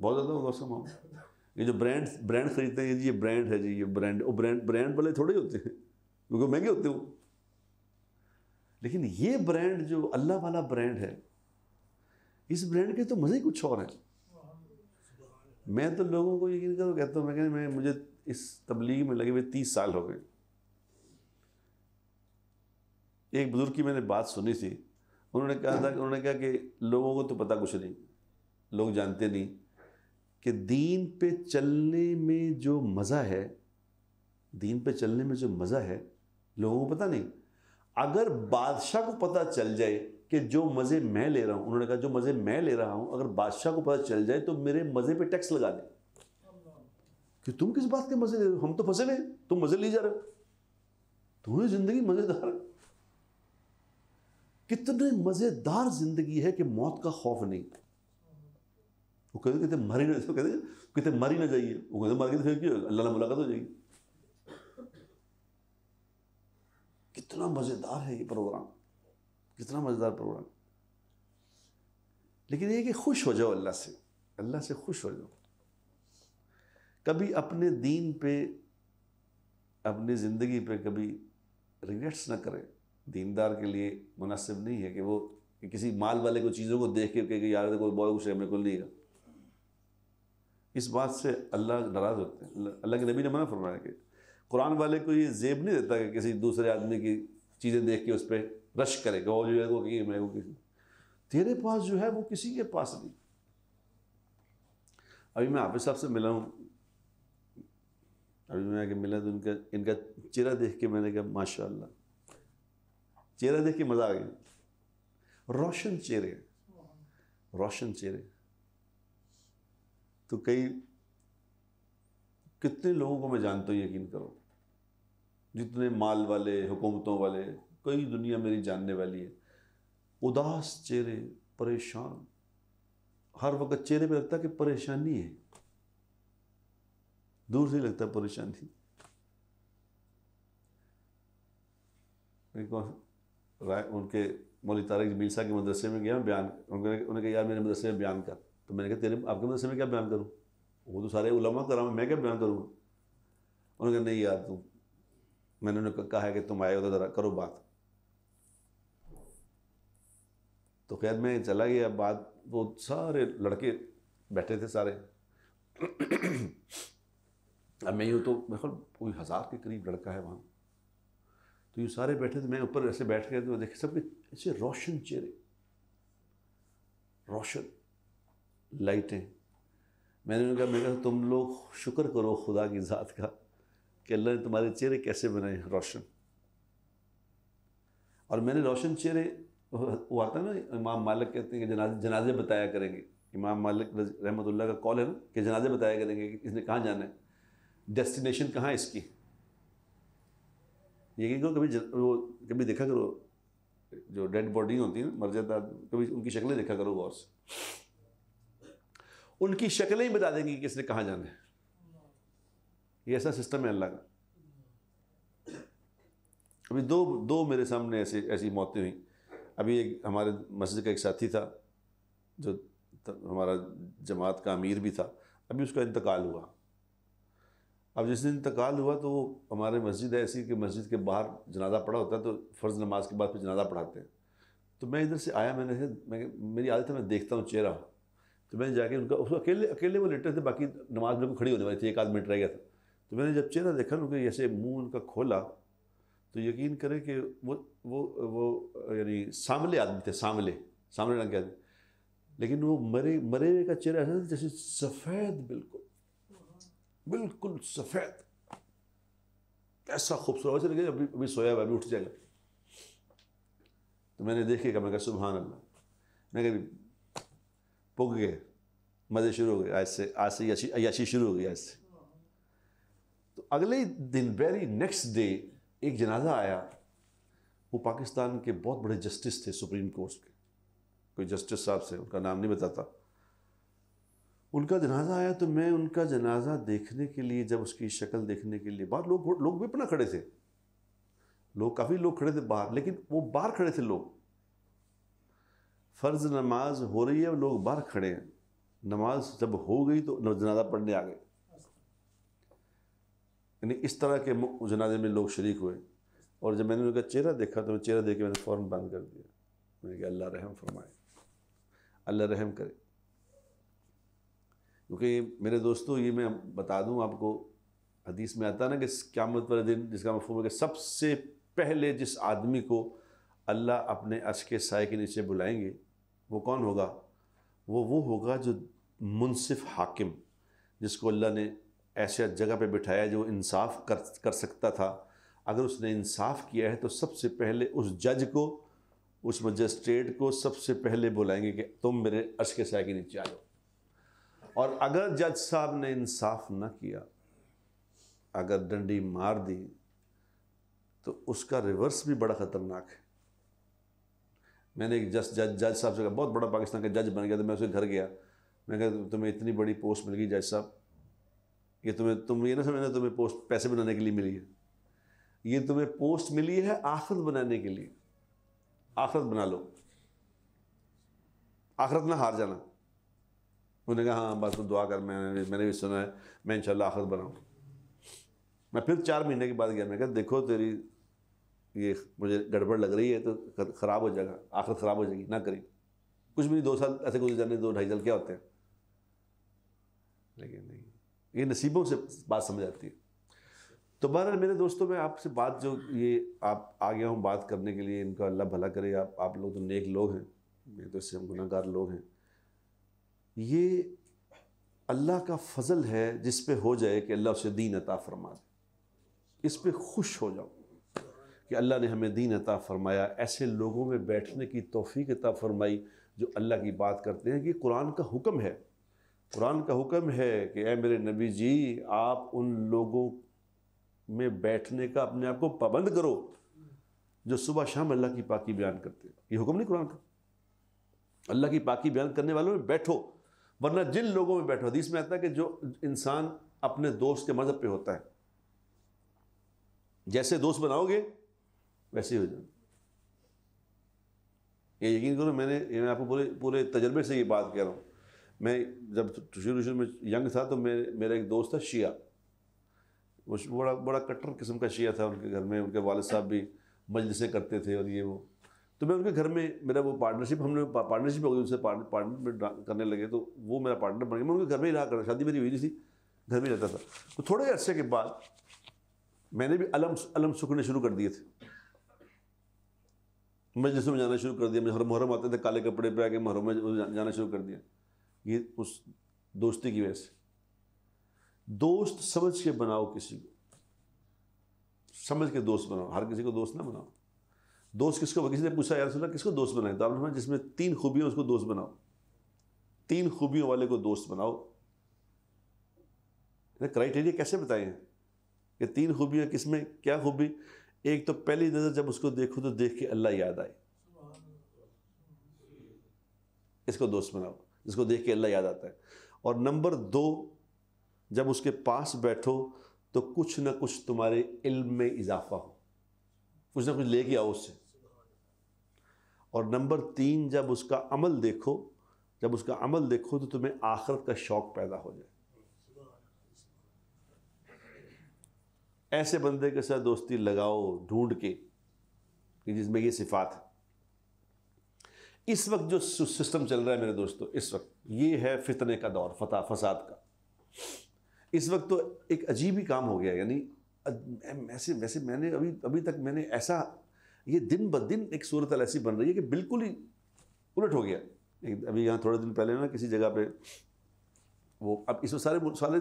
बहुत ज़्यादा होगा उसका ये जो ब्रांड ब्रांड खरीदते हैं ये ब्रांड है जी ये ब्रांड ब्रांड ब्रांड वाले थोड़े होते हैं क्योंकि महंगे होते हो लेकिन ये ब्रांड जो अल्लाह वाला ब्रांड है इस ब्रांड के तो मज़े कुछ और हैं मैं तो लोगों को यकीन करो कहता हूँ मैं कहने मैं मुझे इस तबलीग में लगे हुए तीस साल हो गए एक बुज़ुर्ग की मैंने बात सुनी थी उन्होंने कहा था कि उन्होंने कहा कि लोगों को तो पता कुछ नहीं लोग जानते नहीं कि दीन पे चलने में जो मज़ा है दीन पे चलने में जो मज़ा है लोगों को पता नहीं अगर बादशाह को पता चल जाए कि जो मज़े मैं ले रहा हूँ उन्होंने कहा जो मज़े मैं ले रहा हूँ अगर बादशाह को पता चल जाए तो मेरे मज़े पे टैक्स लगा दे कि तुम किस बात के मज़े ले रहे हो हम तो फंसे हुए तुम मज़े ले जा रहे हो तुम्हें ज़िंदगी मज़ेदार कितने मज़ेदार ज़िंदगी है कि मौत का खौफ नहीं वो कहते कहते मरी ना कहते कहते मरी ना जाइए वो कहते मर गए तो फिर क्यों अल्लाह मुलाकात हो जाएगी कितना मज़ेदार है ये प्रोग्राम कितना मज़ेदार प्रोग्राम लेकिन ये कि खुश हो जाओ अल्लाह से अल्लाह से खुश हो जाओ कभी अपने दीन पे अपनी ज़िंदगी पे कभी रिग्रेट्स ना करें दीनदार के लिए मुनासिब नहीं है कि वो कि किसी माल वाले को चीज़ों को देख के कि यार देखो बहुत कुछ है मेरे को नहीं है इस बात से अल्लाह नाराज़ होते हैं अल्लाह के नबी ने मना फरमाया कि कुरान वाले को ये जेब नहीं देता कि किसी दूसरे आदमी की चीज़ें देख के उस पर रश करे कि वो जो है वो कि मैं वो किसी तेरे पास जो है वो किसी के पास नहीं अभी मैं हाफिज साहब से मिला हूँ अभी मैं आके मिला तो इनका इनका चेहरा देख के मैंने कहा माशाल्लाह चेहरा देख के मज़ा आ गया रोशन चेहरे रोशन चेहरे तो कई कितने लोगों को मैं जानता हूँ यकीन करो जितने माल वाले हुकूमतों वाले कई दुनिया मेरी जानने वाली है उदास चेहरे परेशान हर वक्त चेहरे पे लगता है कि परेशानी है दूर से लगता परेशानी राय उनके मौली तारक जमील साहब के मदरसे में गया बयान उन्होंने कहा यार मेरे मदरसे में बयान कर तो मैंने कहा तेरे आपके मदरसे में क्या बयान करूँ वो तो सारे उलमा करा मैं क्या बयान करूँ उन्होंने कहा नहीं यार तुम मैंने उन्हें कहा है कि तुम आए हो तो ज़रा करो बात तो खैर मैं चला गया बात वो सारे लड़के बैठे थे सारे अब मैं यूँ तो मेरे ख्याल कोई हज़ार के करीब लड़का है वहाँ तो ये सारे बैठे थे मैं ऊपर ऐसे बैठ गए तो देखे सबके ऐसे रोशन चेहरे रोशन लाइटें मैंने उनका मैंने कहा तुम लोग शुक्र करो खुदा की ज़ात का कि अल्लाह ने तुम्हारे चेहरे कैसे बनाए रोशन और मैंने रोशन चेहरे वो आता है ना इमाम मालिक कहते हैं कि जनाजे जनाजे बताया करेंगे इमाम मालिक रहमतुल्लाह का कॉल है ना कि जनाजे बताया करेंगे कि इसने कहाँ जाना है डेस्टिनेशन कहाँ है इसकी यकीन करो कभी वो कभी देखा करो जो डेड बॉडी होती है ना मर जाता कभी उनकी शक्लें देखा करो गौर से उनकी शक्लें ही बता देंगी कि किसने कहाँ जाना है ये ऐसा सिस्टम है अल्लाह का अभी दो दो मेरे सामने ऐसे ऐसी मौतें हुई अभी एक हमारे मस्जिद का एक साथी था जो हमारा जमात का अमीर भी था अभी उसका इंतकाल हुआ अब जिस दिन इंतकाल हुआ तो हमारे मस्जिद ऐसी कि मस्जिद के बाहर जनाजा पड़ा होता है तो फ़र्ज़ नमाज के बाद फिर जनाजा पढ़ाते हैं तो मैं इधर से आया मैंने से मैं मेरी आदत है मैं देखता हूँ चेहरा तो मैंने जाके उनका उसको अकेले अकेले वो लेटे थे बाकी नमाज में खड़ी होने वाली थी एक आदमी मिनट रह गया था तो मैंने जब चेहरा देखा उनके जैसे मुंह उनका खोला तो यकीन करें कि वो वो वो यानी सांवले आदमी थे सांवले सांवले रंग के आदमी लेकिन वो मरे मरे का चेहरा ऐसा था जैसे सफ़ेद बिल्कुल बिल्कुल सफ़ेद ऐसा खूबसूरत वैसे लगे अभी अभी सोया हुआ अभी उठ जाएगा तो मैंने देखेगा मैं कहा सुबहान अल्लाह मैं कहा पुग गए मज़े शुरू हो गए आज से आज से याशी शुरू हो गई आज से तो अगले दिन वेरी नेक्स्ट डे एक जनाजा आया वो पाकिस्तान के बहुत बड़े जस्टिस थे सुप्रीम कोर्ट के कोई जस्टिस साहब से उनका नाम नहीं बताता उनका जनाजा आया तो मैं उनका जनाजा देखने के लिए जब उसकी शक्ल देखने के लिए बाहर लोग लोग भी अपना खड़े थे लोग काफ़ी लोग खड़े थे बाहर लेकिन वो बाहर खड़े थे लोग फ़र्ज़ नमाज हो रही है लोग बाहर खड़े हैं नमाज जब हो गई तो जनाजा पढ़ने आ गए यानी इस तरह के जनाजे में लोग शरीक हुए और जब मैंने उनका चेहरा देखा तो मैं चेहरा देख के मैंने फ़ौर बंद कर दिया मैंने कहा अल्लाह रहम फरमाए अल्लाह रहम करे क्योंकि मेरे दोस्तों ये मैं बता दूँ आपको हदीस में आता ना कि क्यामत वाले दिन जिसका मफूम है कि सबसे पहले जिस आदमी को अल्लाह अपने अश के साय के नीचे बुलाएंगे वो कौन होगा वो वो होगा जो मुनसिफ हाकिम जिसको अल्लाह ने ऐसे जगह पे बिठाया जो इंसाफ कर कर सकता था अगर उसने इंसाफ किया है तो सबसे पहले उस जज को उस मजिस्ट्रेट को सबसे पहले बुलाएंगे कि तुम मेरे अर्श के साय के नीचे आ जाओ और अगर जज साहब ने इंसाफ ना किया अगर डंडी मार दी तो उसका रिवर्स भी बड़ा ख़तरनाक है मैंने एक जस्ट जज जज साहब से कहा बहुत बड़ा पाकिस्तान का जज बन गया तो मैं उसके घर गया मैं कहा तो तुम्हें इतनी बड़ी पोस्ट मिल गई जज साहब ये तुम्हें तुम ये ना समझना तुम्हें पोस्ट पैसे बनाने के लिए मिली है ये तुम्हें पोस्ट मिली है आखरत बनाने के लिए आखरत बना लो आखरत ना हार जाना उन्होंने कहा हाँ बस तो दुआ कर मैंने मैंने भी सुना है मैं इंशाल्लाह आखरत बनाऊँ मैं फिर चार महीने के बाद गया मैं कहा देखो तेरी ये मुझे गड़बड़ लग रही है तो ख़राब हो जाएगा आखिर ख़राब हो जाएगी ना करें कुछ भी नहीं दो साल ऐसे गुजर जाने दो ढाई साल क्या होते हैं लेकिन नहीं ये नसीबों से बात समझ आती है तो बहरहाल मेरे दोस्तों मैं आपसे बात जो ये आप आ गया हूँ बात करने के लिए इनका अल्लाह भला करे आप आप लोग तो नेक लोग हैं मैं तो इससे गुनागार लोग हैं ये अल्लाह का फजल है जिस पे हो जाए कि अल्लाह उसे दीन अता फरमा दे इस पे खुश हो जाओ कि अल्लाह ने हमें दीन अता फ़रमाया ऐसे लोगों में बैठने की तोफ़ी अता फ़रमाई जो अल्लाह की बात करते हैं कि कुरान का हुक्म है कुरान का हुक्म है कि ए मेरे नबी जी आप उन लोगों में बैठने का अपने आप को पाबंद करो जो सुबह शाम अल्लाह की पाकि बयान करते हैं ये हुक्म नहीं कुरान का अल्लाह की पाकि बयान करने वालों में बैठो वरना जिन लोगों में बैठो हदीस में आता है कि जो इंसान अपने दोस्त के मज़हब पे होता है जैसे दोस्त बनाओगे वैसे हो जाए ये यकीन करो मैंने ये मैं आपको पूरे पूरे तजर्बे से ये बात कह रहा हूँ मैं जब शुरू शुरू में यंग था तो मेरे मेरा एक दोस्त था शिया वो बड़ा बड़ा कट्टर किस्म का शिया था उनके घर में उनके वाल साहब भी मजलिसें करते थे और ये वो तो मैं उनके घर में मेरा वो पार्टनरशिप हमने पार्टनरशिप हो गई उनसे पार्टनर में करने लगे तो वो मेरा पार्टनर बन गया मैं उनके घर में ही रहा कर शादी मेरी हुई नहीं थी घर में रहता था तो थोड़े अरसे के बाद मैंने भी अलम अलम सूखने शुरू कर दिए थे मजलिस में जाना शुरू कर दिया मुझे मुहर्रम आते थे काले कपड़े पे आके मुहर्रम में जाना शुरू कर दिया ये उस दोस्ती की वजह से दोस्त समझ के बनाओ किसी को समझ के दोस्त बनाओ हर किसी को दोस्त ना बनाओ दोस्त किसको किसी ने पूछा यार सुना किसको दोस्त बनाए तो आपने जिसमें तीन खूबियों उसको दोस्त बनाओ तीन खूबियों वाले को दोस्त बनाओ क्राइटेरिया कैसे बताए हैं कि तीन खूबियाँ किसमें क्या खूबी एक तो पहली नज़र जब उसको देखो तो देख के अल्लाह याद आए इसको दोस्त बनाओ जिसको देख के अल्लाह याद आता है और नंबर दो जब उसके पास बैठो तो कुछ ना कुछ तुम्हारे इल्म में इजाफा हो कुछ ना कुछ लेके आओ उससे और नंबर तीन जब उसका अमल देखो जब उसका अमल देखो तो तुम्हें आखरत का शौक़ पैदा हो जाए ऐसे बंदे के साथ दोस्ती लगाओ ढूंढ के कि जिसमें ये सिफात है इस वक्त जो सिस्टम चल रहा है मेरे दोस्तों इस वक्त ये है फितने का दौर फता फसाद का इस वक्त तो एक अजीब ही काम हो गया यानी वैसे वैसे मैंने अभी अभी तक मैंने ऐसा ये दिन ब दिन एक सूरत ऐसी बन रही है कि बिल्कुल ही उलट हो गया एक अभी यहाँ थोड़े दिन पहले ना किसी जगह पे वो अब इस सारे सारे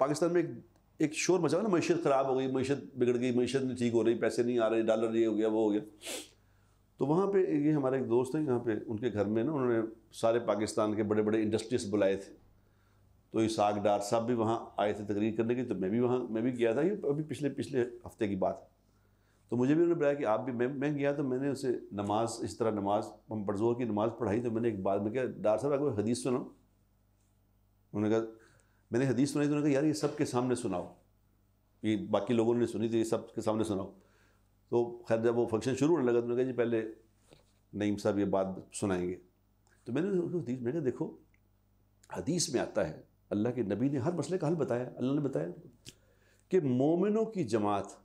पाकिस्तान में एक एक शोर मचा ना मीशत ख़राब हो गई मीशत बिगड़ गई मीशत नहीं ठीक हो रही पैसे नहीं आ रहे डॉलर ये हो गया वो हो गया तो वहाँ पे ये हमारे एक दोस्त हैं यहाँ पे उनके घर में ना उन्होंने सारे पाकिस्तान के बड़े बड़े इंडस्ट्रीज बुलाए थे तो ये साग डार साहब भी वहाँ आए थे तकरीर करने की तो मैं भी वहाँ मैं भी गया था ये अभी पिछले पिछले हफ्ते की बात तो मुझे भी उन्होंने बताया कि आप भी मैं मैं गया तो मैंने उसे नमाज इस तरह नमाज हम बड़जोर की नमाज पढ़ाई तो मैंने एक बात में क्या डार साहब आपको हदीस सुना उन्होंने कहा मैंने हदीस सुनाई तो उन्होंने कहा यार ये सब के सामने सुनाओ ये बाकी लोगों ने सुनी थी तो ये सब के सामने सुनाओ तो खैर जब वो फंक्शन शुरू होने लगा तो उन्होंने कहा जी पहले नईम साहब ये बात सुनाएंगे तो मैंने हदीस मैंने कहा देखो हदीस में आता है अल्लाह के नबी ने हर मसले का हल बताया अल्लाह ने बताया कि मोमिनों की जमात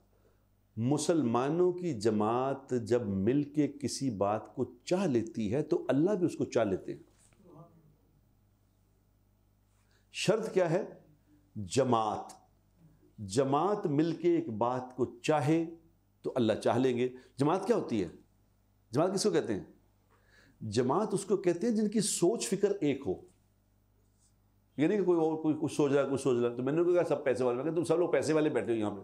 मुसलमानों की जमात जब मिल के किसी बात को चाह लेती है तो अल्लाह भी उसको चाह लेते हैं शर्त क्या है जमात जमात मिलके एक बात को चाहे तो अल्लाह चाह लेंगे जमात क्या होती है जमात किसको कहते हैं जमात उसको कहते हैं जिनकी सोच फिक्र एक हो ये नहीं कि कोई और कोई कुछ सोच रहा है कुछ सोच रहा है तो मैंने कहा सब पैसे वाले तुम सब लोग पैसे वाले बैठे हो यहां पे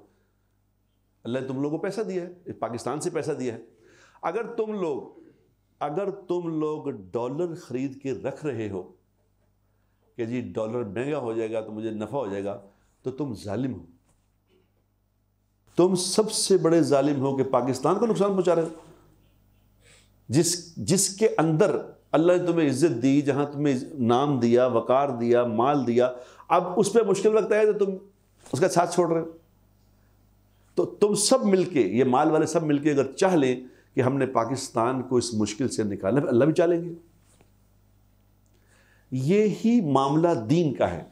अल्लाह ने तुम लोगों को पैसा दिया है पाकिस्तान से पैसा दिया है अगर तुम लोग अगर तुम लोग डॉलर खरीद के रख रहे हो कि जी डॉलर महंगा हो जाएगा तो मुझे नफ़ा हो जाएगा तो तुम जालिम हो तुम सबसे बड़े जालिम हो कि पाकिस्तान को नुकसान पहुंचा रहे हो जिस जिसके अंदर अल्लाह ने तुम्हें इज्जत दी जहां तुम्हें नाम दिया वकार दिया माल दिया अब उस पर मुश्किल लगता है तो तुम उसका साथ छोड़ रहे हो तो तुम सब मिलके ये माल वाले सब मिलके अगर चाह लें कि हमने पाकिस्तान को इस मुश्किल से निकालना अल्लाह भी चाह लेंगे ये ही मामला दीन का है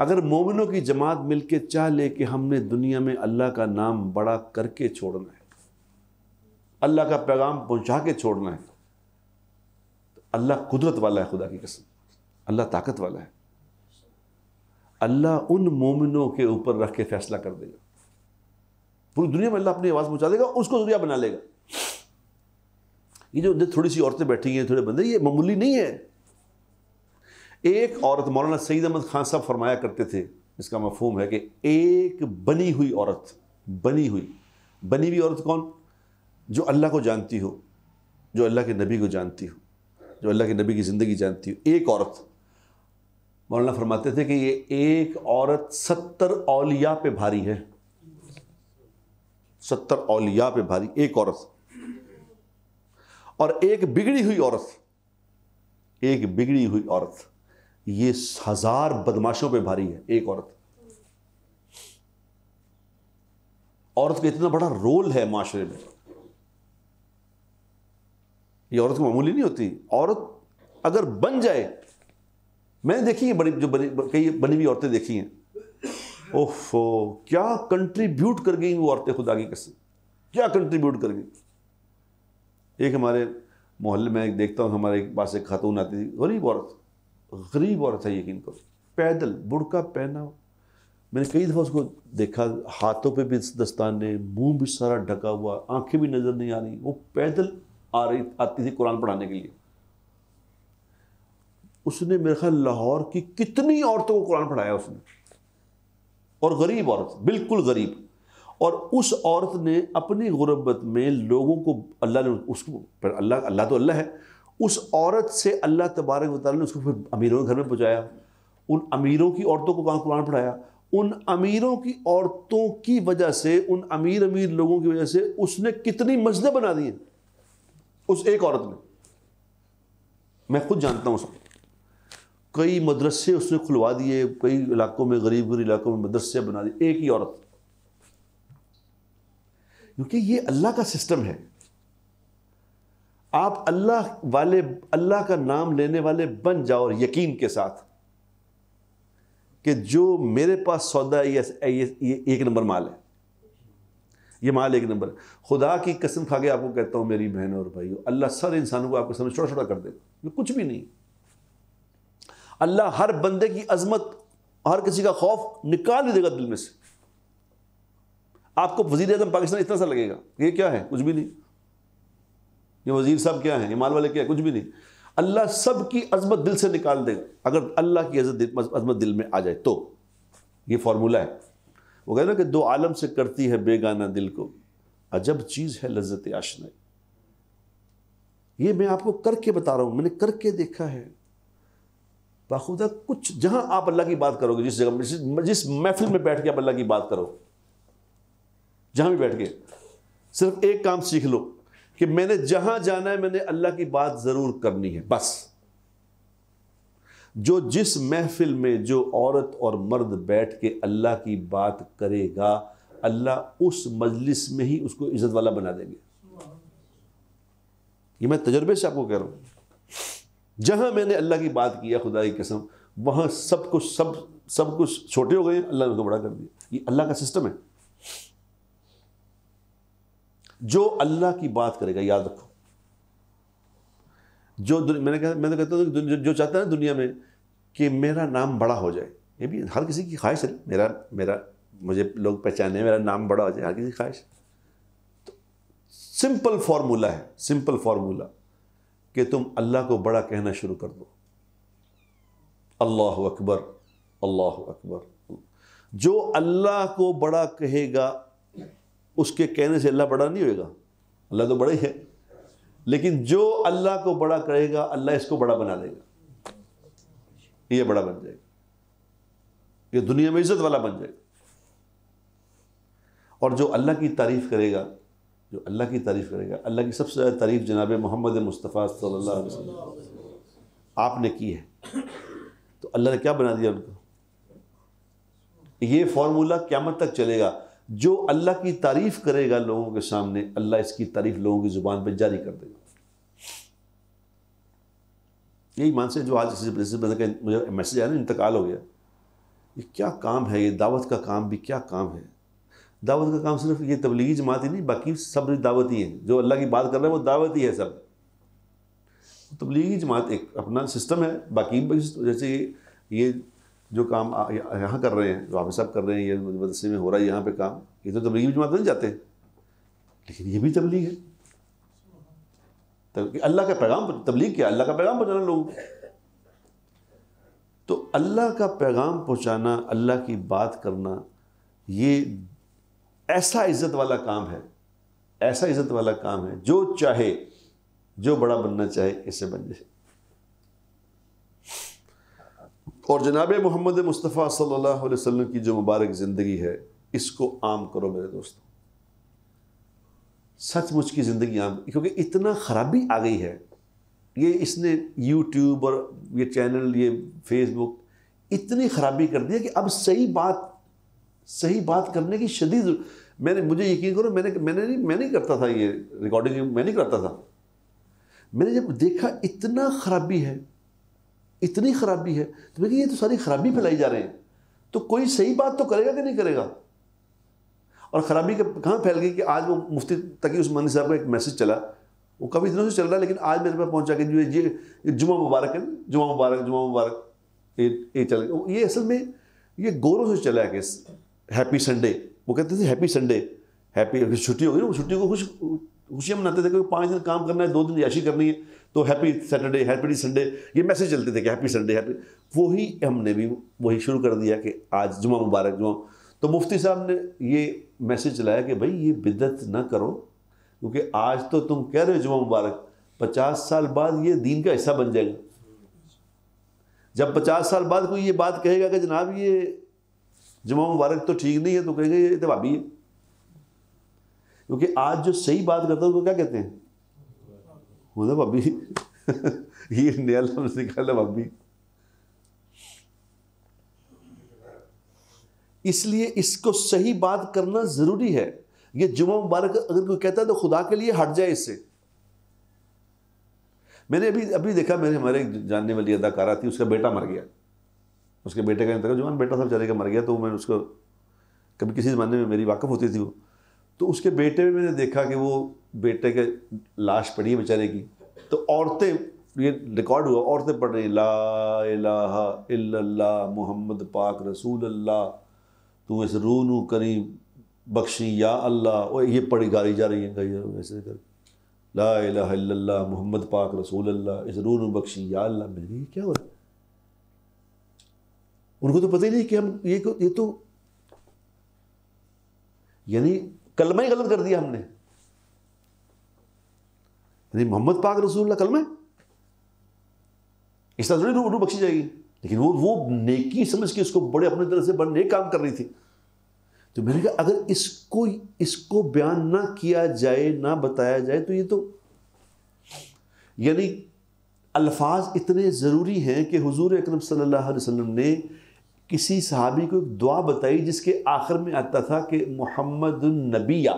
अगर मोमिनों की जमात मिलके चाह ले कि हमने दुनिया में अल्लाह का नाम बड़ा करके छोड़ना है अल्लाह का पैगाम पहुंचा के छोड़ना है तो अल्लाह कुदरत वाला है खुदा की कसम अल्लाह ताकत वाला है अल्लाह उन मोमिनों के ऊपर रख के फैसला कर देगा पूरी दुनिया में अल्लाह अपनी आवाज़ पहुंचा देगा उसको जरिया बना लेगा ये जो थोड़ी सी औरतें बैठी हैं थोड़े बंदे ये मामूली नहीं है एक औरत मौलाना सईद अहमद खान साहब फरमाया करते थे इसका मफहम है कि एक बनी हुई औरत बनी हुई बनी हुई औरत कौन जो अल्लाह को जानती हो जो अल्लाह के नबी को जानती हो जो अल्लाह के नबी की ज़िंदगी जानती हो एक औरत मौलाना फरमाते थे कि ये एक औरत सत्तर औलिया पे भारी है सत्तर औलिया पे भारी एक औरत और एक बिगड़ी हुई औरत एक बिगड़ी हुई औरत ये हजार बदमाशों पे भारी है एक औरत औरत का इतना बड़ा रोल है माशरे में ये औरत को मामूली नहीं होती औरत अगर बन जाए मैंने देखी है बड़ी जो बनी कई बनी हुई औरतें देखी हैं ओफो क्या कंट्रीब्यूट कर गई वो औरतें खुदा की कसम क्या कंट्रीब्यूट कर गई एक हमारे मोहल्ले में एक देखता हूँ हमारे पास एक खातून आती थी गरीब औरत गरीब औरत है यकीन करो पैदल बुड़का पहना हो मैंने कई दफ़ा उसको देखा हाथों पे भी दस्ताने मुंह भी सारा ढका हुआ आंखें भी नज़र नहीं आ रही वो पैदल आ रही आती थी कुरान पढ़ाने के लिए उसने मेरे ख्याल लाहौर की कितनी औरतों को कुरान पढ़ाया उसने और गरीब औरत बिल्कुल गरीब और उस औरत ने अपनी गुरबत में लोगों को अल्लाह ने उसको अल्लाह अल्लाह तो अल्लाह है उस औरत से अल्लाह तबारक वाली ने उसको फिर अमीरों के घर में पहुँचाया उन अमीरों की औरतों को वहाँ कुरान पढ़ाया उन अमीरों की औरतों की वजह से उन अमीर अमीर लोगों की वजह से उसने कितनी मस्जिदें बना दी हैं उस एक औरत ने मैं खुद जानता हूँ उसको कई मदरसे उसने खुलवा दिए कई इलाकों में गरीब गरीब इलाकों में मदरसे बना दिए एक ही औरत क्योंकि ये अल्लाह का सिस्टम है आप अल्लाह वाले अल्लाह का नाम लेने वाले बन जाओ और यकीन के साथ कि जो मेरे पास सौदा है ये, ये एक नंबर माल है ये माल एक नंबर खुदा की कसम खा के आपको कहता हूं मेरी बहन और भाई अल्लाह सर इंसानों को आपके समझ छोटा छोटा कर देगा कुछ भी नहीं अल्लाह हर बंदे की अजमत हर किसी का खौफ निकाल ही देगा दिल में से आपको वजीर अजम पाकिस्तान इतना सा लगेगा ये क्या है कुछ भी नहीं ये वजीर साहब क्या हैं ईमान वाले क्या है कुछ भी नहीं अल्लाह सब की अजमत दिल से निकाल दे अगर अल्लाह की अजमत दिल में आ जाए तो ये फार्मूला है वो कहते ना कि दो आलम से करती है बेगाना दिल को अजब चीज़ है लज्जत आशनाई ये मैं आपको करके बता रहा हूँ मैंने करके देखा है बाखुदा कुछ जहाँ आप अल्लाह की बात करोगे जिस जगह जिस, जिस महफिल में बैठ के आप अल्लाह की बात करो जहाँ भी बैठ के सिर्फ एक काम सीख लो कि मैंने जहां जाना है मैंने अल्लाह की बात जरूर करनी है बस जो जिस महफिल में जो औरत और मर्द बैठ के अल्लाह की बात करेगा अल्लाह उस मजलिस में ही उसको इज्जत वाला बना देंगे ये मैं तजर्बे से आपको कह रहा हूं जहां मैंने अल्लाह की बात किया खुदा की कसम वहां सब कुछ सब सब कुछ छोटे हो गए अल्लाह ने उसको बड़ा कर दिया ये अल्लाह का सिस्टम है जो अल्लाह की बात करेगा याद रखो जो मैंने कहा मैं तो कहता हूँ जो, जो चाहता है ना दुनिया में कि मेरा नाम बड़ा हो जाए ये भी हर किसी की ख्वाहिश है मेरा मेरा मुझे लोग पहचाने मेरा नाम बड़ा हो जाए हर किसी की ख्वाहिश तो सिंपल फार्मूला है सिंपल फार्मूला कि तुम अल्लाह को बड़ा कहना शुरू कर दो अल्लाह अकबर अल्लाह अकबर जो अल्लाह को बड़ा कहेगा उसके कहने से अल्लाह बड़ा नहीं होएगा अल्लाह तो बड़ा ही है लेकिन जो अल्लाह को बड़ा करेगा अल्लाह इसको बड़ा बना देगा ये बड़ा बन जाएगा ये दुनिया में इज्जत वाला बन जाएगा और जो अल्लाह की तारीफ करेगा जो अल्लाह की तारीफ करेगा अल्लाह की सबसे ज़्यादा तारीफ जनाब मोहम्मद मुस्तफ़ा सल्लल्लाहु अलैहि वसल्लम आपने की है तो अल्लाह ने क्या बना दिया उनको ये फार्मूला क्यामत तक चलेगा जो अल्लाह की तारीफ़ करेगा लोगों के सामने अल्लाह इसकी तारीफ़ लोगों की ज़ुबान पर जारी कर देगा यही मान से जो आज मुझे मैसेज आया ना इंतकाल हो गया ये क्या काम है ये दावत का काम भी क्या काम है दावत का काम सिर्फ ये तबलीगी जमात ही नहीं बाकी सब दावत ही है जो अल्लाह की बात कर रहे हैं वो दावत ही है सब तबलीगी जमात एक अपना सिस्टम है बाकी जैसे ये जो काम यहाँ कर रहे हैं जो आप साहब कर रहे हैं ये मदरसे में हो रहा है यहाँ पे काम ये तो तबलीगी जमात नहीं जाते लेकिन ये भी तबलीग है तो अल्लाह का पैगाम तबलीग क्या अल्लाह का पैगाम पहुँचाना लोगों को तो अल्लाह का पैगाम पहुँचाना अल्लाह की बात करना ये ऐसा इज़्ज़त वाला काम है ऐसा इज़्ज़त वाला काम है जो चाहे जो बड़ा बनना चाहे इसे बन जाए और जनाब मोहम्मद मुस्तफ़ा सल्लल्लाहु अलैहि वसल्लम की जो मुबारक ज़िंदगी है इसको आम करो मेरे दोस्तों सचमुच की ज़िंदगी आम क्योंकि इतना ख़राबी आ गई है ये इसने यूट्यूब और ये चैनल ये फेसबुक इतनी ख़राबी कर दी है कि अब सही बात सही बात करने की शदीद मैंने मुझे यकीन करो मैंने मैंने नहीं मैं नहीं करता था ये रिकॉर्डिंग मैं नहीं करता था मैंने जब देखा इतना ख़राबी है इतनी खराबी है तो देखिए ये तो सारी खराबी फैलाई जा रही है तो कोई सही बात तो करेगा कि नहीं करेगा और खराबी के कहाँ फैल गई कि आज वो मुफ्ती तकी मंदिर साहब का एक मैसेज चला वो कभी इतना से चल रहा है लेकिन आज मेरे पास पहुँचा कि जो ये जुमा मुबारक है जुमा मुबारक जुमा मुबारक ये ये चल गया ये असल में ये गौरव से चला है कि हैप्पी संडे वो कहते थे हैप्पी संडे हैप्पी छुट्टी हो गई ना छुट्टी को खुश खुशियाँ मनाते थे कि पाँच दिन काम करना है दो दिन याशी करनी है तो हैप्पी सैटरडे हैप्पी संडे ये मैसेज चलते थे कि हैप्पी संडे हैप्पी वही हमने भी वही शुरू कर दिया कि आज जुमा मुबारक जुमा तो मुफ्ती साहब ने ये मैसेज चलाया कि भाई ये बिदत ना करो क्योंकि आज तो तुम कह रहे हो जुमा मुबारक पचास साल बाद ये दीन का हिस्सा बन जाएगा जब पचास साल बाद कोई ये बात कहेगा कि जनाब ये जुमा मुबारक तो ठीक नहीं है तो कहेंगे ये तो भाभी है क्योंकि आज जो सही बात करता है उनको क्या कहते हैं उदा मतलब भाभी ये नया लफ्ज भाभी इसलिए इसको सही बात करना जरूरी है ये जुमा मुबारक अगर कोई कहता है तो खुदा के लिए हट जाए इससे मैंने अभी अभी देखा मेरे हमारे जानने वाली अदाकारा थी उसका बेटा मर गया उसके बेटे का इंतकाल बेटा साहब चले के मर गया तो मैं उसको कभी किसी ज़माने में मेरी वाकफ़ होती थी वो तो उसके बेटे में मैंने देखा कि वो बेटे के लाश पड़ी है बेचारे की तो औरतें ये रिकॉर्ड हुआ औरतें पढ़ रही ला ला मोहम्मद पाक रसूल अल्लाह तू रू नू करी बख्शी या अल्लाह और ये पढ़ी गाली जा रही है कही ऐसे कर ला मोहम्मद पाक रसूल अल्लाह रू रूनू बख्शी या अल्लाह मेरे क्या हो रहा है उनको तो पता ही नहीं कि हम ये ये तो यानी कलमा ही गलत कर दिया हमने मोहम्मद पाक रसूल कलमा इस तरह थोड़ी रूह बख्शी जाएगी लेकिन वो वो नेकी समझ के उसको बड़े अपने तरह से बड़े नेक काम कर रही थी तो मैंने कहा अगर इसको इसको बयान ना किया जाए ना बताया जाए तो ये तो यानी अल्फाज इतने ज़रूरी हैं कि हुजूर अकरम सल्लल्लाहु अलैहि वसल्लम ने किसी सहाबी को एक दुआ बताई जिसके आखिर में आता था कि मोहम्मद नबिया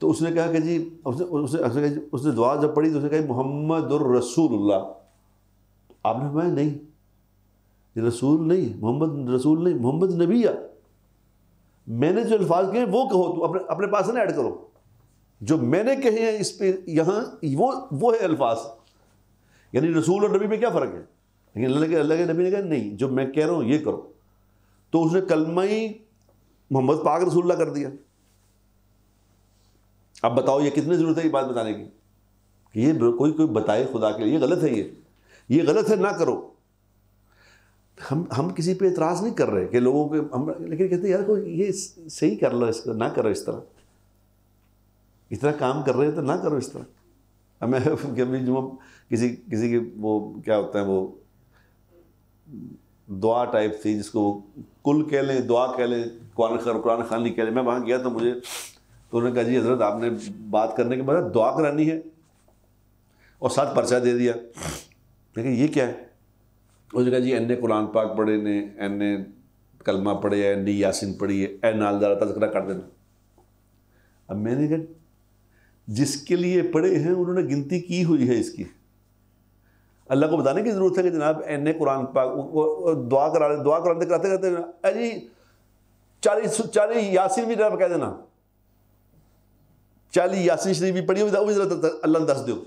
तो उसने कहा कि जी उसने उसने उसने, उसने दुआ जब पढ़ी तो उसने कहा मोहम्मद रसूलुल्लाह आपने मैं नहीं ये रसूल नहीं मोहम्मद रसूल नहीं मोहम्मद नबिया मैंने जो अल्फाज कहे वो कहो तुम तो अपने अपने पास ना ऐड करो जो मैंने कहे हैं इस पर यहाँ वो वो है अल्फाज यानी रसूल और नबी में क्या फ़र्क है लेकिन अल्लाह के अल्लाह के नबी ने कहा नहीं जो मैं कह रहा हूँ ये करो तो उसने कलमा ही मोहम्मद पाक रसूल्ला कर दिया अब बताओ ये कितनी ज़रूरत है ये बात बताने की कि ये कोई कोई बताए खुदा के लिए ये गलत है ये ये गलत है ना करो हम हम किसी पे इतराज़ नहीं कर रहे कि लोगों के हम लेकिन कहते यार कोई ये सही कर लो इसको ना करो इस तरह इतना काम कर रहे हैं तो ना करो इस तरह मैं कभी जो किसी किसी के वो क्या होता है वो दुआ टाइप थी जिसको कुल कह लें दुआ कह लें कुरान खर कुरान खानी कह लें मैं वहाँ गया तो मुझे तो उन्होंने कहा जी हजरत आपने बात करने के बाद दुआ करानी है और साथ पर्चा दे दिया देखिए ये क्या है उसने कहा जी एन ए कुरान पाक पढ़े ने एन ए कलमा पढ़े है नी यासिन पढ़ी है ए दारा तस्करा कर देना अब मैंने कहा जिसके लिए पढ़े हैं उन्होंने गिनती की हुई है इसकी अल्लाह को बताने की ज़रूरत है कि जनाब इन्ने कुरान पाक दुआ करा दुआ कराते कराते करते अजी चालीस चालीस यासिन भी जरा कह देना चाली यासिन शरीफ भी पढ़ी हुई तो जरा अल्लाह दस दो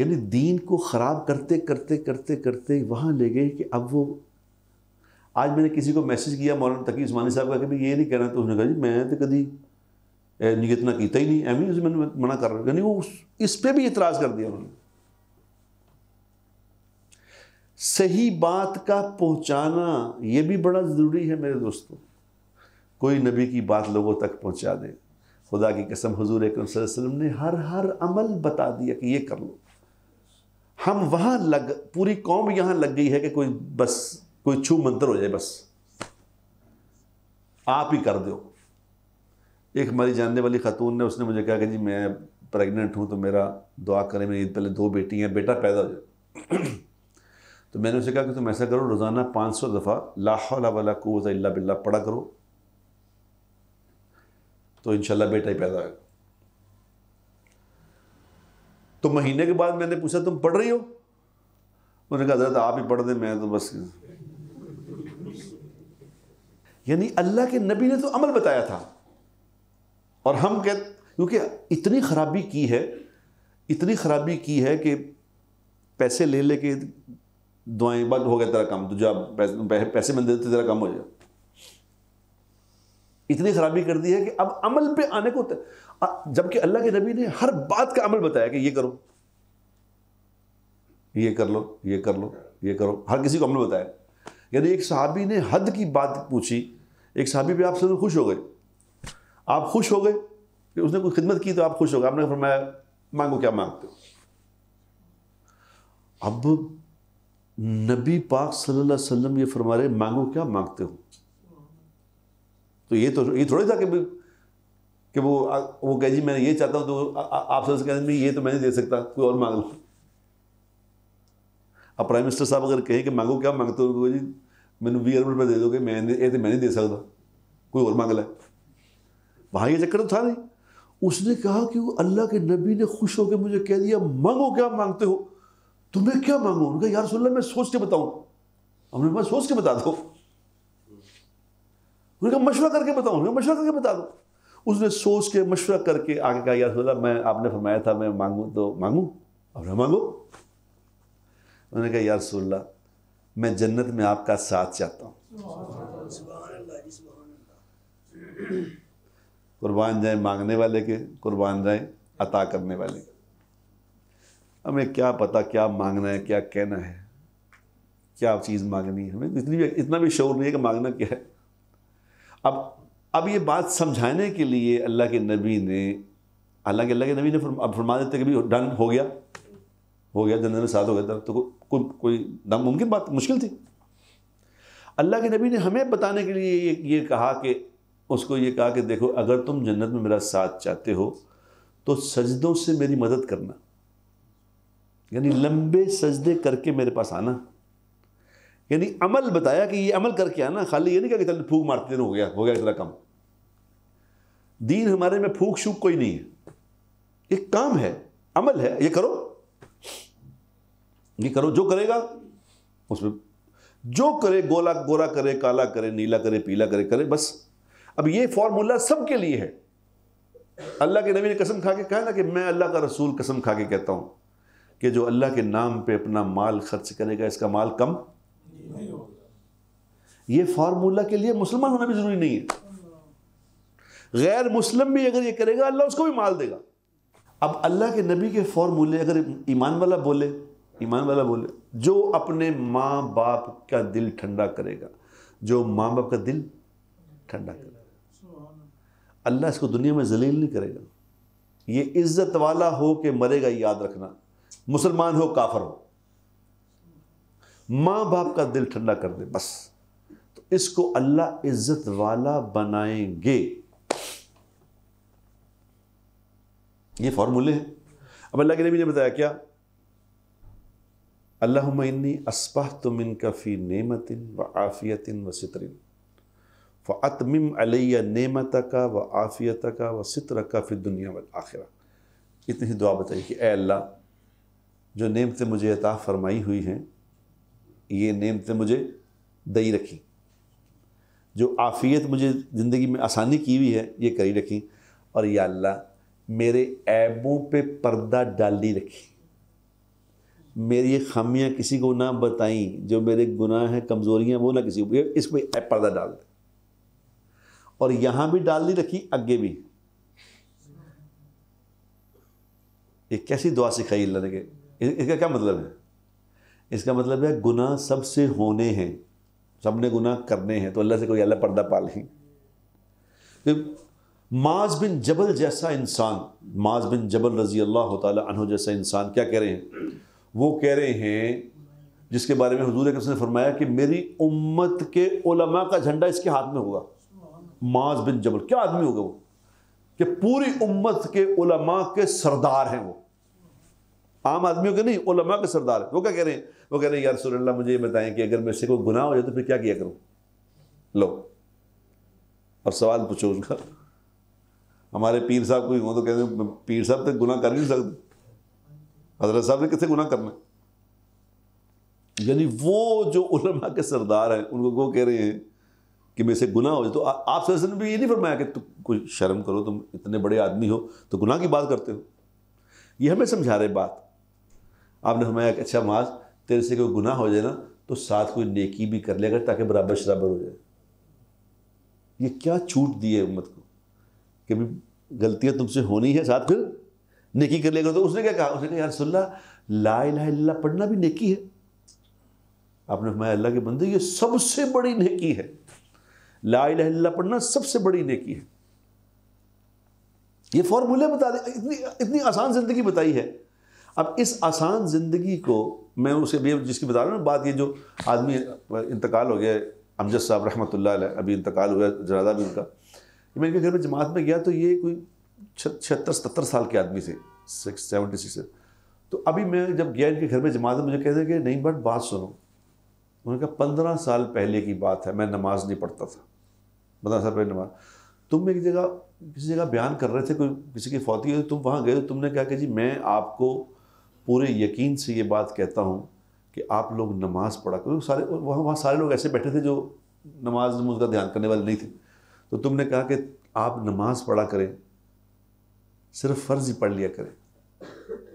यानी दीन को ख़राब करते करते करते करते वहाँ ले गए कि अब वो आज मैंने किसी को मैसेज किया मौलाना तकी उस्मानी साहब का कि भाई ये नहीं कहना तो उसने कहा जी मैं तो कभी जी इतना कीता ही नहीं एम से मैंने मना कर रहा नहीं वो उस इस पर भी इतराज़ कर दिया उन्होंने सही बात का पहुंचाना ये भी बड़ा ज़रूरी है मेरे दोस्तों कोई नबी की बात लोगों तक पहुंचा दे खुदा की कसम हजूर वसल्लम ने हर हर अमल बता दिया कि ये कर लो हम वहाँ लग पूरी कौम यहाँ लग गई है कि कोई बस कोई छू मंत्र हो जाए बस आप ही कर दो एक हमारी जानने वाली खातून ने उसने मुझे कहा कि जी मैं प्रेग्नेंट हूँ तो मेरा दुआ करें मेरी पहले दो बेटी हैं बेटा पैदा हो जाए तो मैंने उसे कहा कि तुम ऐसा करो रोज़ाना पाँच सौ दफ़ा लाहौला वाला कुत अल्ला बिल्ला पढ़ा करो तो इन बेटा ही पैदा होगा तो महीने के बाद मैंने पूछा तुम पढ़ रही हो उन्होंने कहा दादा आप ही पढ़ दें मैं तो बस यानी अल्लाह के नबी ने तो अमल बताया था और हम कह क्योंकि इतनी खराबी की है इतनी खराबी की है कि पैसे ले लेके दुआएं बंद हो गए तेरा काम तुझा पैसे, पैसे बंद देते तेरा काम हो जाए इतनी खराबी कर दी है कि अब अमल पे आने को जबकि अल्लाह के नबी ने हर बात का अमल बताया कि ये करो ये कर लो ये कर लो ये करो हर किसी को अमल बताया यानी एक साहबी ने हद की बात पूछी एक साहबी पे आप सब तो खुश हो गए आप खुश हो गए कि उसने कोई खिदमत की तो आप खुश हो गए आपने फरमाया मांगो क्या मांगते हो अब नबी पाक सल्लल्लाहु अलैहि वसल्लम ये फरमा रहे मांगो क्या मांगते हो तो ये तो ये थोड़ी था कि कि वो वो कह जी मैं ये चाहता हूँ तो आप सबसे कह ये तो मैं नहीं दे सकता कोई और मांग लो अब प्राइम मिनिस्टर साहब अगर कहें कि मांगो क्या मांगते हो तो जी मैंने वी अरब रुपये दे दोगे मैं ये तो मैं नहीं दे सकता कोई और मांग ला वहाँ ये चक्कर तो था नहीं उसने कहा कि वो अल्लाह के नबी ने खुश होकर मुझे कह दिया मांगो क्या मांगते हो तुम्हें क्या मांगो उनका यार सुल्ला मैं सोच के बताऊँ हमने मैं सोच के बता दो उनका मशवरा करके बताऊँ उनका मशवरा करके बता दो उसने सोच के मशवरा करके आगे कहा यार सुल्ला मैं आपने फरमाया था मैं मांगू तो मांगू अब ना मांगो उन्होंने कहा यार सुल्ला मैं जन्नत में आपका साथ चाहता हूँ कुर्बान जाए मांगने वाले के कुर्बान जाए अता करने वाले के हमें क्या पता क्या मांगना है क्या कहना है क्या चीज़ मांगनी है हमें इतनी भी इतना भी शोर नहीं है कि मांगना क्या है अब अब ये बात समझाने के लिए अल्लाह के नबी ने हालांकि अल्लाह के नबी ने अब फरमा देते कि डन हो गया हो गया जन्नत में साथ हो गया तो को, को, कोई नामुमकिन बात मुश्किल थी अल्लाह के नबी ने हमें बताने के लिए ये, ये कहा कि उसको ये कहा कि देखो अगर तुम जन्नत में मेरा साथ चाहते हो तो सजदों से मेरी मदद करना यानी लंबे सजदे करके मेरे पास आना यानी अमल बताया कि ये अमल करके आना खाली ये नहीं कहा कि चल फूक मारते हो गया हो गया इतना कम दीन हमारे में फूक शूक कोई नहीं है एक काम है अमल है ये करो ये करो जो करेगा उसमें जो करे गोला गोरा करे काला करे नीला करे पीला करे करे बस अब ये फॉर्मूला सबके लिए है अल्लाह के नबी ने कसम खा के कहा ना कि मैं अल्लाह का रसूल कसम खा के कहता हूं कि जो अल्लाह के नाम पे अपना माल खर्च करेगा इसका माल कम ये फार्मूला के लिए मुसलमान होना भी ज़रूरी नहीं है गैर मुस्लिम भी अगर ये करेगा अल्लाह उसको भी माल देगा अब अल्लाह के नबी के फार्मूले अगर ईमान वाला बोले ईमान वाला बोले जो अपने माँ बाप का दिल ठंडा करेगा जो माँ बाप का दिल ठंडा करेगा अल्लाह इसको दुनिया में जलील नहीं करेगा ये इज्जत वाला हो के मरेगा याद रखना मुसलमान हो काफर हो माँ बाप का दिल ठंडा कर दे बस तो इसको अल्लाह इज्जत वाला बनाएंगे ये फार्मूले हैं अब अल्लाह के नबी ने बताया क्या अल्लाह इन्नी असपाह तुम इनका फ़ी नियमत व आफ़ियतिन व सितरिन व अतमिम अलैया नमत का व आफ़ियत का व सितर का फिर दुनिया व आखिर इतनी ही दुआ बताइए कि ए अल्लाह जो नेमतें मुझे अता फरमाई हुई हैं ये नेमतें मुझे दई रखी जो आफ़ियत मुझे ज़िंदगी में आसानी की हुई है ये करी रखी और यह अल्लाह मेरे ऐबों पे पर्दा डाली रखी मेरी ये खामियाँ किसी को ना बताई जो मेरे गुनाह हैं कमज़ोरियाँ वो ना किसी को इस पर पर्दा डाल दें और यहां भी डाल दी रखी अगे भी ये कैसी दुआ सिखाई अल्लाह ने इसका क्या मतलब है इसका मतलब है गुनाह सबसे होने हैं सब ने गुनाह करने हैं तो अल्लाह से कोई अल्लाह पर्दा पा ली तो माज बिन जबल जैसा इंसान माज बिन जबल रजी अल्लाह तह जैसा इंसान क्या कह रहे हैं वो कह रहे हैं जिसके बारे में हजूर ने फरमाया कि मेरी उम्मत के उलमा का झंडा इसके हाथ में होगा माज बिन जबल क्या आदमी होगा वो कि पूरी उम्मत के उलमा के सरदार हैं वो आम आदमियों के नहीं उलमा के सरदार हैं वो क्या कह रहे हैं वो कह रहे हैं यार सुल्ला मुझे ये बताएं कि अगर मेरे से कोई गुनाह हो जाए तो फिर क्या किया करूँ लो और सवाल पूछो उनका हमारे पीर साहब को ही हो तो कहते हैं पीर साहब तो गुना कर नहीं सकते हजरत साहब ने किससे गुना करना यानी वो जो उलमा के सरदार हैं उनको वो कह रहे हैं कि मेरे से गुनाह हो जाए तो आ, आप सर भी ये नहीं फरमाया कि तुम कुछ शर्म करो तुम इतने बड़े आदमी हो तो गुनाह की बात करते हो ये हमें समझा रहे बात आपने फरमाया कि अच्छा माज तेरे से कोई गुनाह हो जाए ना तो साथ कोई नेकी भी कर लेगा ताकि बराबर शराबर हो जाए ये क्या छूट दी है उम्मत को कि भाई गलतियाँ तुमसे होनी है साथ फिर नेकी कर लेगा तो उसने क्या कहा उसने कहा यार सुल्ला ला ला पढ़ना भी नेकी है आपने फरमाया अल्लाह के बंदे ये सबसे बड़ी नेकी है ला इला पढ़ना सबसे बड़ी नेकी है ये फॉर्मूले बता दें इतनी इतनी आसान ज़िंदगी बताई है अब इस आसान ज़िंदगी को मैं उसे भी जिसकी बता रहा हूँ बात ये जो आदमी इंतकाल हो गया अमजद साहब रहमत अभी इंतकाल हुआ जरा भी उनका मैं इनके घर में जमात में गया तो ये कोई छिहत्तर सत्तर साल के आदमी थे सेवेंटी सिक्स तो अभी मैं जब गया इनके घर में जमात में मुझे कहते कि नहीं बट बात सुनो उन्होंने कहा पंद्रह साल पहले की बात है मैं नमाज नहीं पढ़ता था पंद्रह साल पहले नमाज तुम एक जगह किसी जगह बयान कर रहे थे कोई किसी की फौती हुई तो तुम वहाँ गए हो तो तुमने कहा कि जी मैं आपको पूरे यकीन से ये बात कहता हूँ कि आप लोग नमाज़ पढ़ा करो सारे वहाँ वहाँ सारे लोग ऐसे बैठे थे जो नमाज नमूज का ध्यान करने वाले नहीं थे तो तुमने कहा कि आप नमाज पढ़ा करें सिर्फ फ़र्ज़ ही पढ़ लिया करें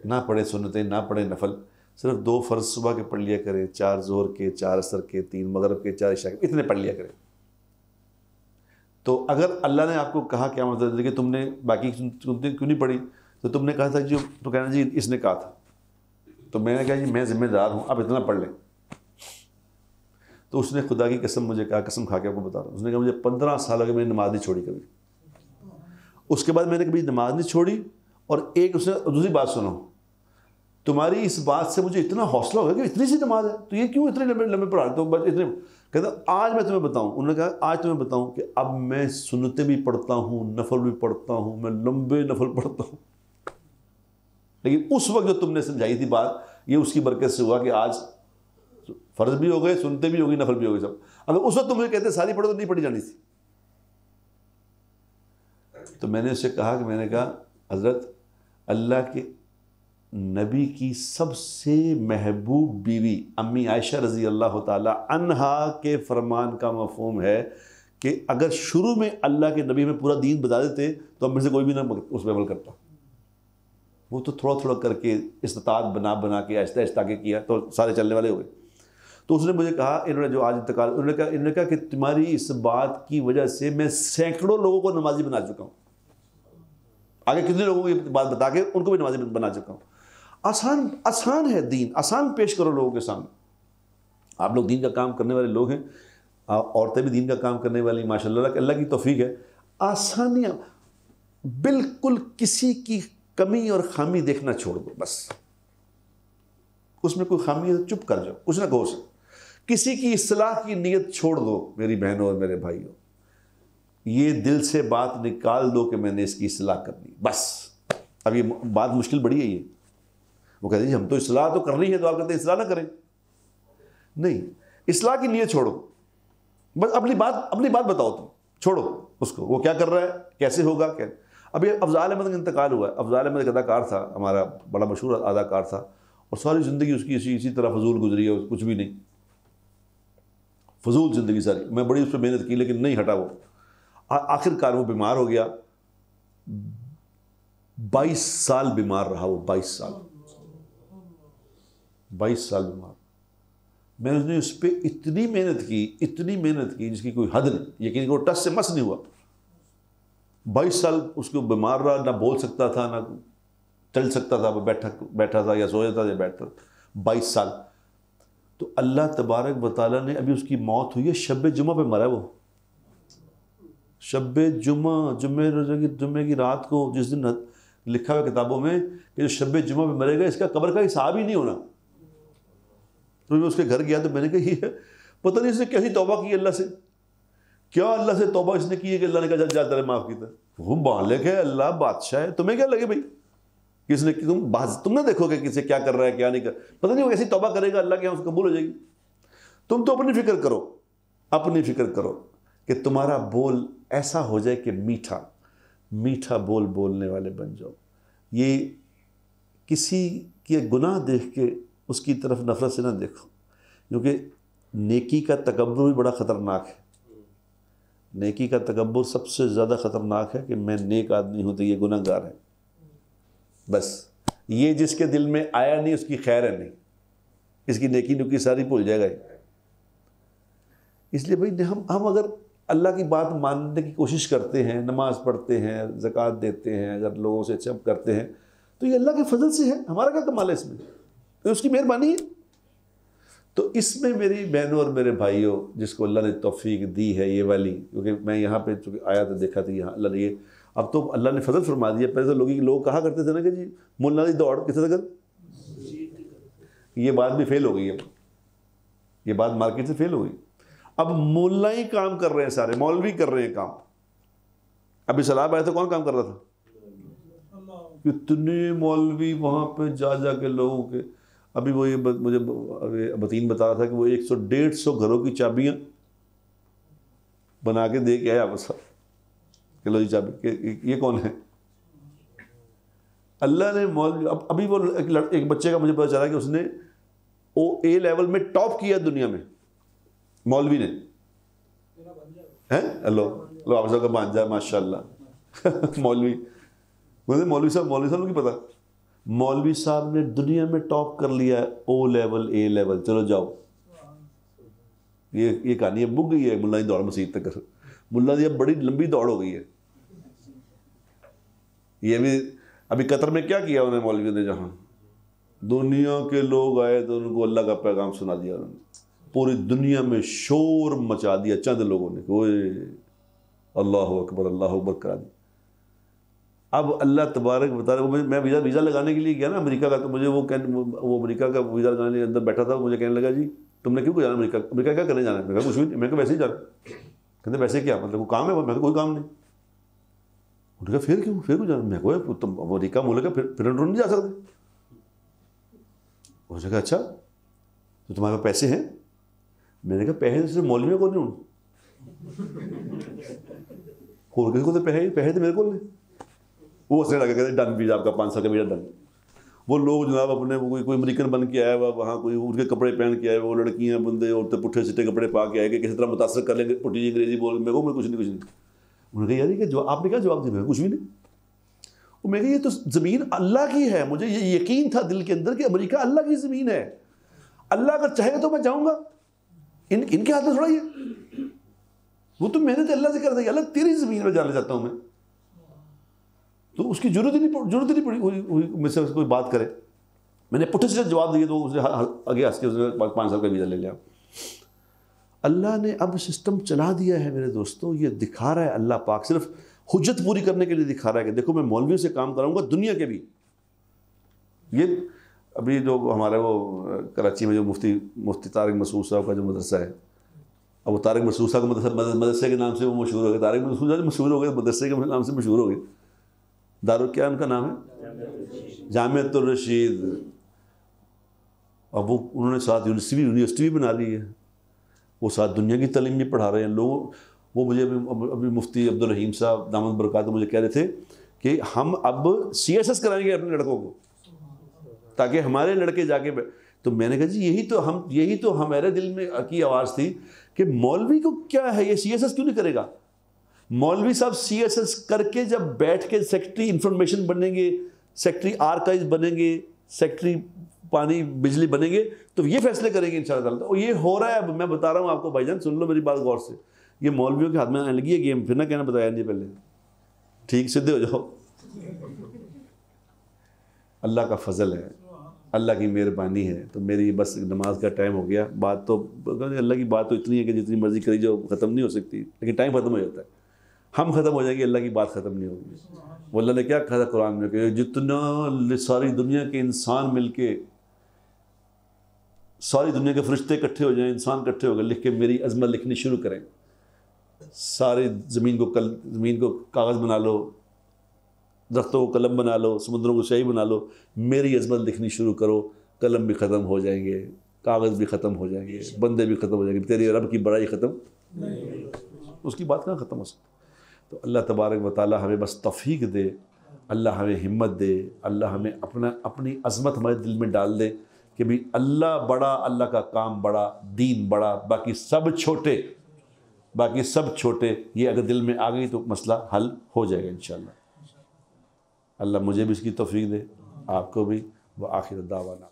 ना पढ़े सुनते ना पढ़े नफल सिर्फ दो फ़र्ज सुबह के पढ़ लिया करें चार जोर के चार असर के तीन मगरब के चार इशा के इतने पढ़ लिया करें तो अगर अल्लाह ने आपको कहा क्या मतलब देखिए तुमने बाकी क्यों नहीं पढ़ी तो तुमने कहा था जी तो कहना जी इसने कहा था तो मैंने कहा जी मैं ज़िम्मेदार हूँ आप इतना पढ़ लें तो उसने खुदा की कसम मुझे कहा कसम खा के आपको बता रहा उसने कहा मुझे पंद्रह साल हो मैंने नमाज नहीं छोड़ी कभी उसके बाद मैंने कभी नमाज नहीं छोड़ी और एक उसने दूसरी बात सुनो तुम्हारी इस बात से मुझे इतना हौसला होगा कि इतनी सी नमाज है तो ये क्यों इतने लंबे लंबे पढ़ा तो बस इतने कहता आज मैं तुम्हें बताऊं उन्होंने कहा आज तुम्हें बताऊं कि अब मैं सुनते भी पढ़ता हूं नफल भी पढ़ता हूं मैं लंबे नफल पढ़ता हूं लेकिन उस वक्त जो तुमने समझाई थी बात ये उसकी बरकत से हुआ कि आज फर्ज भी हो गए सुनते भी होगी नफल भी हो गए सब अगर उस वक्त तुम मुझे कहते सारी पढ़ो तो नहीं पढ़ी जानी थी तो मैंने उससे कहा कि मैंने कहा हजरत अल्लाह के नबी की सबसे महबूब बीवी अम्मी आयशा रज़ी अल्लाह तहा के फरमान का मफहम है कि अगर शुरू में अल्लाह के नबी में पूरा दीन बता देते तो अब मेरे से कोई भी ना उस पर अमल करता वो तो थोड़ा थोड़ा करके इस्तात बना बना के आहिस्ता आहिस्ता के किया तो सारे चलने वाले हुए तो उसने मुझे कहा इन्होंने जो आज इंतकाल उन्होंने कहा इन्होंने कहा कि तुम्हारी इस बात की वजह से मैं सैकड़ों लोगों को नमाजी बना चुका हूँ आगे कितने लोगों को ये बात बता के उनको भी नमाजी बना चुका हूँ आसान आसान है दीन आसान पेश करो लोगों के सामने आप लोग दीन का काम करने वाले लोग हैं औरतें भी दीन का काम करने वाली के अल्लाह की तोफीक है आसानियाँ बिल्कुल किसी की कमी और खामी देखना छोड़ दो बस उसमें कोई खामी है तो चुप कर जाओ कुछ ना कहो किसी की असलाह की नीयत छोड़ दो मेरी बहनों और मेरे भाइयों ये दिल से बात निकाल दो कि मैंने इसकी असलाह करनी बस अब ये बात मुश्किल बड़ी है ये वो कहते जी हम तो इसलाह तो कर रही है तो आप कहते इसलाह ना करें नहीं इसलाह के लिए छोड़ो बस अपनी बात अपनी बात बताओ तुम छोड़ो उसको वो क्या कर रहा है कैसे होगा क्या अभी अफजाल अहमद का इंतकाल हुआ है अफजाल अहमद एक अदाकार था हमारा बड़ा मशहूर अदाकार था और सारी ज़िंदगी उसकी इसी इसी तरह फजूल गुजरी है कुछ भी नहीं फजूल ज़िंदगी सारी मैं बड़ी उस पर मेहनत की लेकिन नहीं हटा वो आखिरकार वो बीमार हो गया बाईस साल बीमार रहा वो बाईस साल बाईस साल बीमार मैंने उसने उस पर इतनी मेहनत की इतनी मेहनत की जिसकी कोई हद नहीं यकीन को टस से मस नहीं हुआ बाईस साल उसको बीमार रहा ना बोल सकता था ना चल सकता था वो बैठा बैठा था या सोया था या बैठता था बाईस साल तो अल्लाह तबारक वाली ने अभी उसकी मौत हुई है शब जुमा पे मरा वो शब जुमा जुमे रोजे की जुमे की रात को जिस दिन लिखा हुआ किताबों में कि जो शब जुमा पे मरेगा इसका कब्र का हिसाब ही नहीं होना तो मैं उसके घर गया तो मैंने कही है पता नहीं इसने कैसी तोबा की अल्लाह से क्या अल्लाह से तोबा इसने की है कि अल्लाह ने कहा जा माफ़ की था वो मालिक है अल्लाह बादशाह है तुम्हें क्या लगे भाई किसने कि तुम बाज तुम ना देखोगे किसे क्या कर रहा है क्या नहीं कर पता नहीं वो ऐसी तोबा करेगा अल्लाह के यहाँ उसको कबूल हो जाएगी तुम तो अपनी फिक्र करो अपनी फिक्र करो कि तुम्हारा बोल ऐसा हो जाए कि मीठा मीठा बोल बोलने वाले बन जाओ ये किसी के गुनाह देख के उसकी तरफ नफरत से ना देखो क्योंकि नेकी का तकबर भी बड़ा ख़तरनाक है नेकी का तकबर सबसे ज़्यादा ख़तरनाक है कि मैं नेक आदमी हूँ तो ये गुनागार है बस ये जिसके दिल में आया नहीं उसकी खैर है नहीं इसकी नेकी नुकी सारी भूल जाएगा इसलिए भाई हम हम अगर अल्लाह की बात मानने की कोशिश करते हैं नमाज़ पढ़ते हैं ज़क़ात देते हैं अगर लोगों से अच्छा करते हैं तो ये अल्लाह के फजल से है हमारा क्या कमाल है इसमें तो उसकी मेहरबानी है तो इसमें मेरी बहनों और मेरे भाइयों जिसको अल्लाह ने तोफ़ी दी है ये वाली क्योंकि मैं यहाँ पे चूँकि आया तो देखा था तो यहाँ अल्लाह ने ये अब तो अल्लाह ने फजल फरमा दिया पहले तो लोग लोग कहा करते थे ना कि जी मुला दौड़ कितने तक ये बात भी फेल हो गई अब ये बात मार्केट से फेल हो गई अब मुला ही काम कर रहे हैं सारे मौलवी कर रहे हैं काम अभी सलाब आया था तो कौन काम कर रहा था कितने मौलवी वहाँ पे जा जा के लोगों के अभी वो ये ब, मुझे बतीन बता रहा था कि वो एक सौ डेढ़ सौ घरों की चाबियाँ बना के दे के आया बस कि लो जी चाबी ये कौन है अल्लाह ने मौल अब अभी वो एक, एक बच्चे का मुझे पता चला कि उसने ओ ए लेवल में टॉप किया दुनिया में मौलवी ने हैं हेलो हेलो आप सबका बांझा माशा मौलवी मुझे मौलवी साहब मौलवी साहब को पता मौलवी साहब ने दुनिया में टॉप कर लिया है ओ लेवल ए लेवल चलो जाओ ये ये कहानी अब बुक गई है मुला की दौड़ मसीह तक मुला दी अब बड़ी लंबी दौड़ हो गई है ये भी अभी कतर में क्या किया उन्होंने मौलवियों ने जहाँ दुनिया के लोग आए तो उनको अल्लाह का पैगाम सुना दिया उन्होंने पूरी दुनिया में शोर मचा दिया चंद लोगों ने कोई अल्लाह अकबर अल्लाह अकबर करा दिया अब अल्लाह तबारक बता रहे मैं वीज़ा वीज़ा लगाने के लिए गया ना अमेरिका का तो मुझे वो कह वो अमेरिका का वीज़ा लगाने के लिए अंदर बैठा था मुझे कहने लगा जी तुमने क्यों जाना अमेरिका अमेरिका क्या करने जाना है कुछ भी मैं वैसे ही जा रहा कहते वैसे क्या मतलब वो काम है मैं कोई काम नहीं उन्होंने कहा फिर क्यों फिर क्यों जाना मैं को तुम अमरीका मुल्क है फिर फिर नहीं जा सकते उसने कहा अच्छा तो तुम्हारे पास पैसे हैं मैंने कहा पैसे तो सिर्फ मौलवियों को नहीं होने और किसी को तो पैसे पैसे तो मेरे को नहीं वो हंसने लगे कहते डन वीज़ा आपका पाँच साल का वीज़ा डन वो लोग जनाब अपने कोई कोई अमरीकन बन के आया हुआ वहाँ कोई उनके कपड़े पहन के आए वो लड़कियाँ बंदे तो पुठे सिटे कपड़े पा के आए कि किसी तरह मुतासर कर लेंगे पुटी अंग्रेजी बोल मेरे को मैं कुछ नहीं कुछ नहीं उन्होंने कहा यार ये जवाब आपने क्या जवाब दिया कुछ भी नहीं वो मैं ये तो ज़मीन अल्लाह की है मुझे ये यकीन था दिल के अंदर कि अमरीका अल्लाह की ज़मीन है अल्लाह अगर चाहे तो मैं जाऊँगा इन इनके हाथ में थोड़ा ये वो तो मेहनत अल्लाह से कर देगी अल्लाह तेरी ज़मीन में जाना चाहता हूँ मैं तो उसकी जरूरत ही नहीं जरूरत ही नहीं पड़ी मुझसे कोई बात करे मैंने पुठे से जवाब दिए तो उसने आगे हंस के उसने पाँच साल का वीज़ा ले लिया अल्लाह ने अब सिस्टम चला दिया है मेरे दोस्तों ये दिखा रहा है अल्लाह पाक सिर्फ हुजत पूरी करने के लिए दिखा रहा है कि देखो मैं मौलवियों से काम कराऊंगा दुनिया के भी ये अभी जो हमारे वो कराची में जो मुफ्ती मुफ्ती तारक मसूद साहब का जो मदरसा है अब वो तारक मसूद साहब का मदरसा मदरसे के नाम से वो मशहूर हो गए तारक मसूद मशहूर हो गए मदरसे के नाम से मशहूर हो गए दारू क्या उनका नाम है जामतुलरशीद अब वो उन्होंने साथ यूनिवर्सिटी यूनिवर्सिटी भी बना ली है वो साथ दुनिया की तलीम भी पढ़ा रहे हैं लोग वो मुझे अभी अभी मुफ्ती अब्दुल रहीम साहब दामद बरकत मुझे कह रहे थे कि हम अब सी एस एस कराएंगे अपने लड़कों को ताकि हमारे लड़के जाके तो मैंने कहा जी यही तो हम यही तो हमारे दिल में की आवाज़ थी कि मौलवी को क्या है ये सी एस एस क्यों नहीं करेगा मौलवी साहब सी एस एस करके जब बैठ के सेक्रेटरी इंफॉर्मेशन बनेंगे सेक्रेटरी आर्काइव बनेंगे सेक्रेटरी पानी बिजली बनेंगे तो ये फैसले करेंगे इन शाला और ये हो रहा है अब मैं बता रहा हूँ आपको भाईजान सुन लो मेरी बात गौर से ये मौलवियों के हाथ में आने लगी है गेम फिर ना कहना बताया नहीं पहले ठीक सीधे हो जाओ अल्लाह का फजल है अल्लाह की मेहरबानी है तो मेरी बस नमाज का टाइम हो गया बात तो अल्लाह की बात तो इतनी है कि जितनी मर्ज़ी करी जो ख़त्म नहीं हो सकती लेकिन टाइम ख़त्म हो जाता है हम ख़त्म हो जाएंगे अल्लाह की बात ख़त्म नहीं होगी अल्लाह ने क्या कहा था कुरान में कि जितना सारी दुनिया के इंसान मिलके सारी दुनिया के फरिश्ते इकट्ठे हो जाएं इंसान इकट्ठे हो गए लिख के मेरी अजमत लिखनी शुरू करें सारे ज़मीन को कल ज़मीन को कागज़ बना लो दरख्तों को कलम बना लो समुद्रों को शाही बना लो मेरी अजमत लिखनी शुरू करो कलम भी ख़त्म हो जाएंगे कागज़ भी ख़त्म हो जाएंगे बंदे भी ख़त्म हो जाएंगे तेरे रब की बड़ाई ख़त्म उसकी बात कहाँ ख़त्म हो सकती तो अल्लाह तबारक वाली हमें बस तफीक दे अल्लाह हमें हिम्मत दे अल्लाह हमें अपना अपनी अजमत हमारे दिल में डाल दे कि भाई अल्लाह बड़ा अल्लाह का काम बड़ा दीन बड़ा बाकी सब छोटे बाकी सब छोटे ये अगर दिल में आ गई तो मसला हल हो जाएगा इन अल्लाह मुझे भी इसकी तफरीक दे आपको भी व आखिर दावाना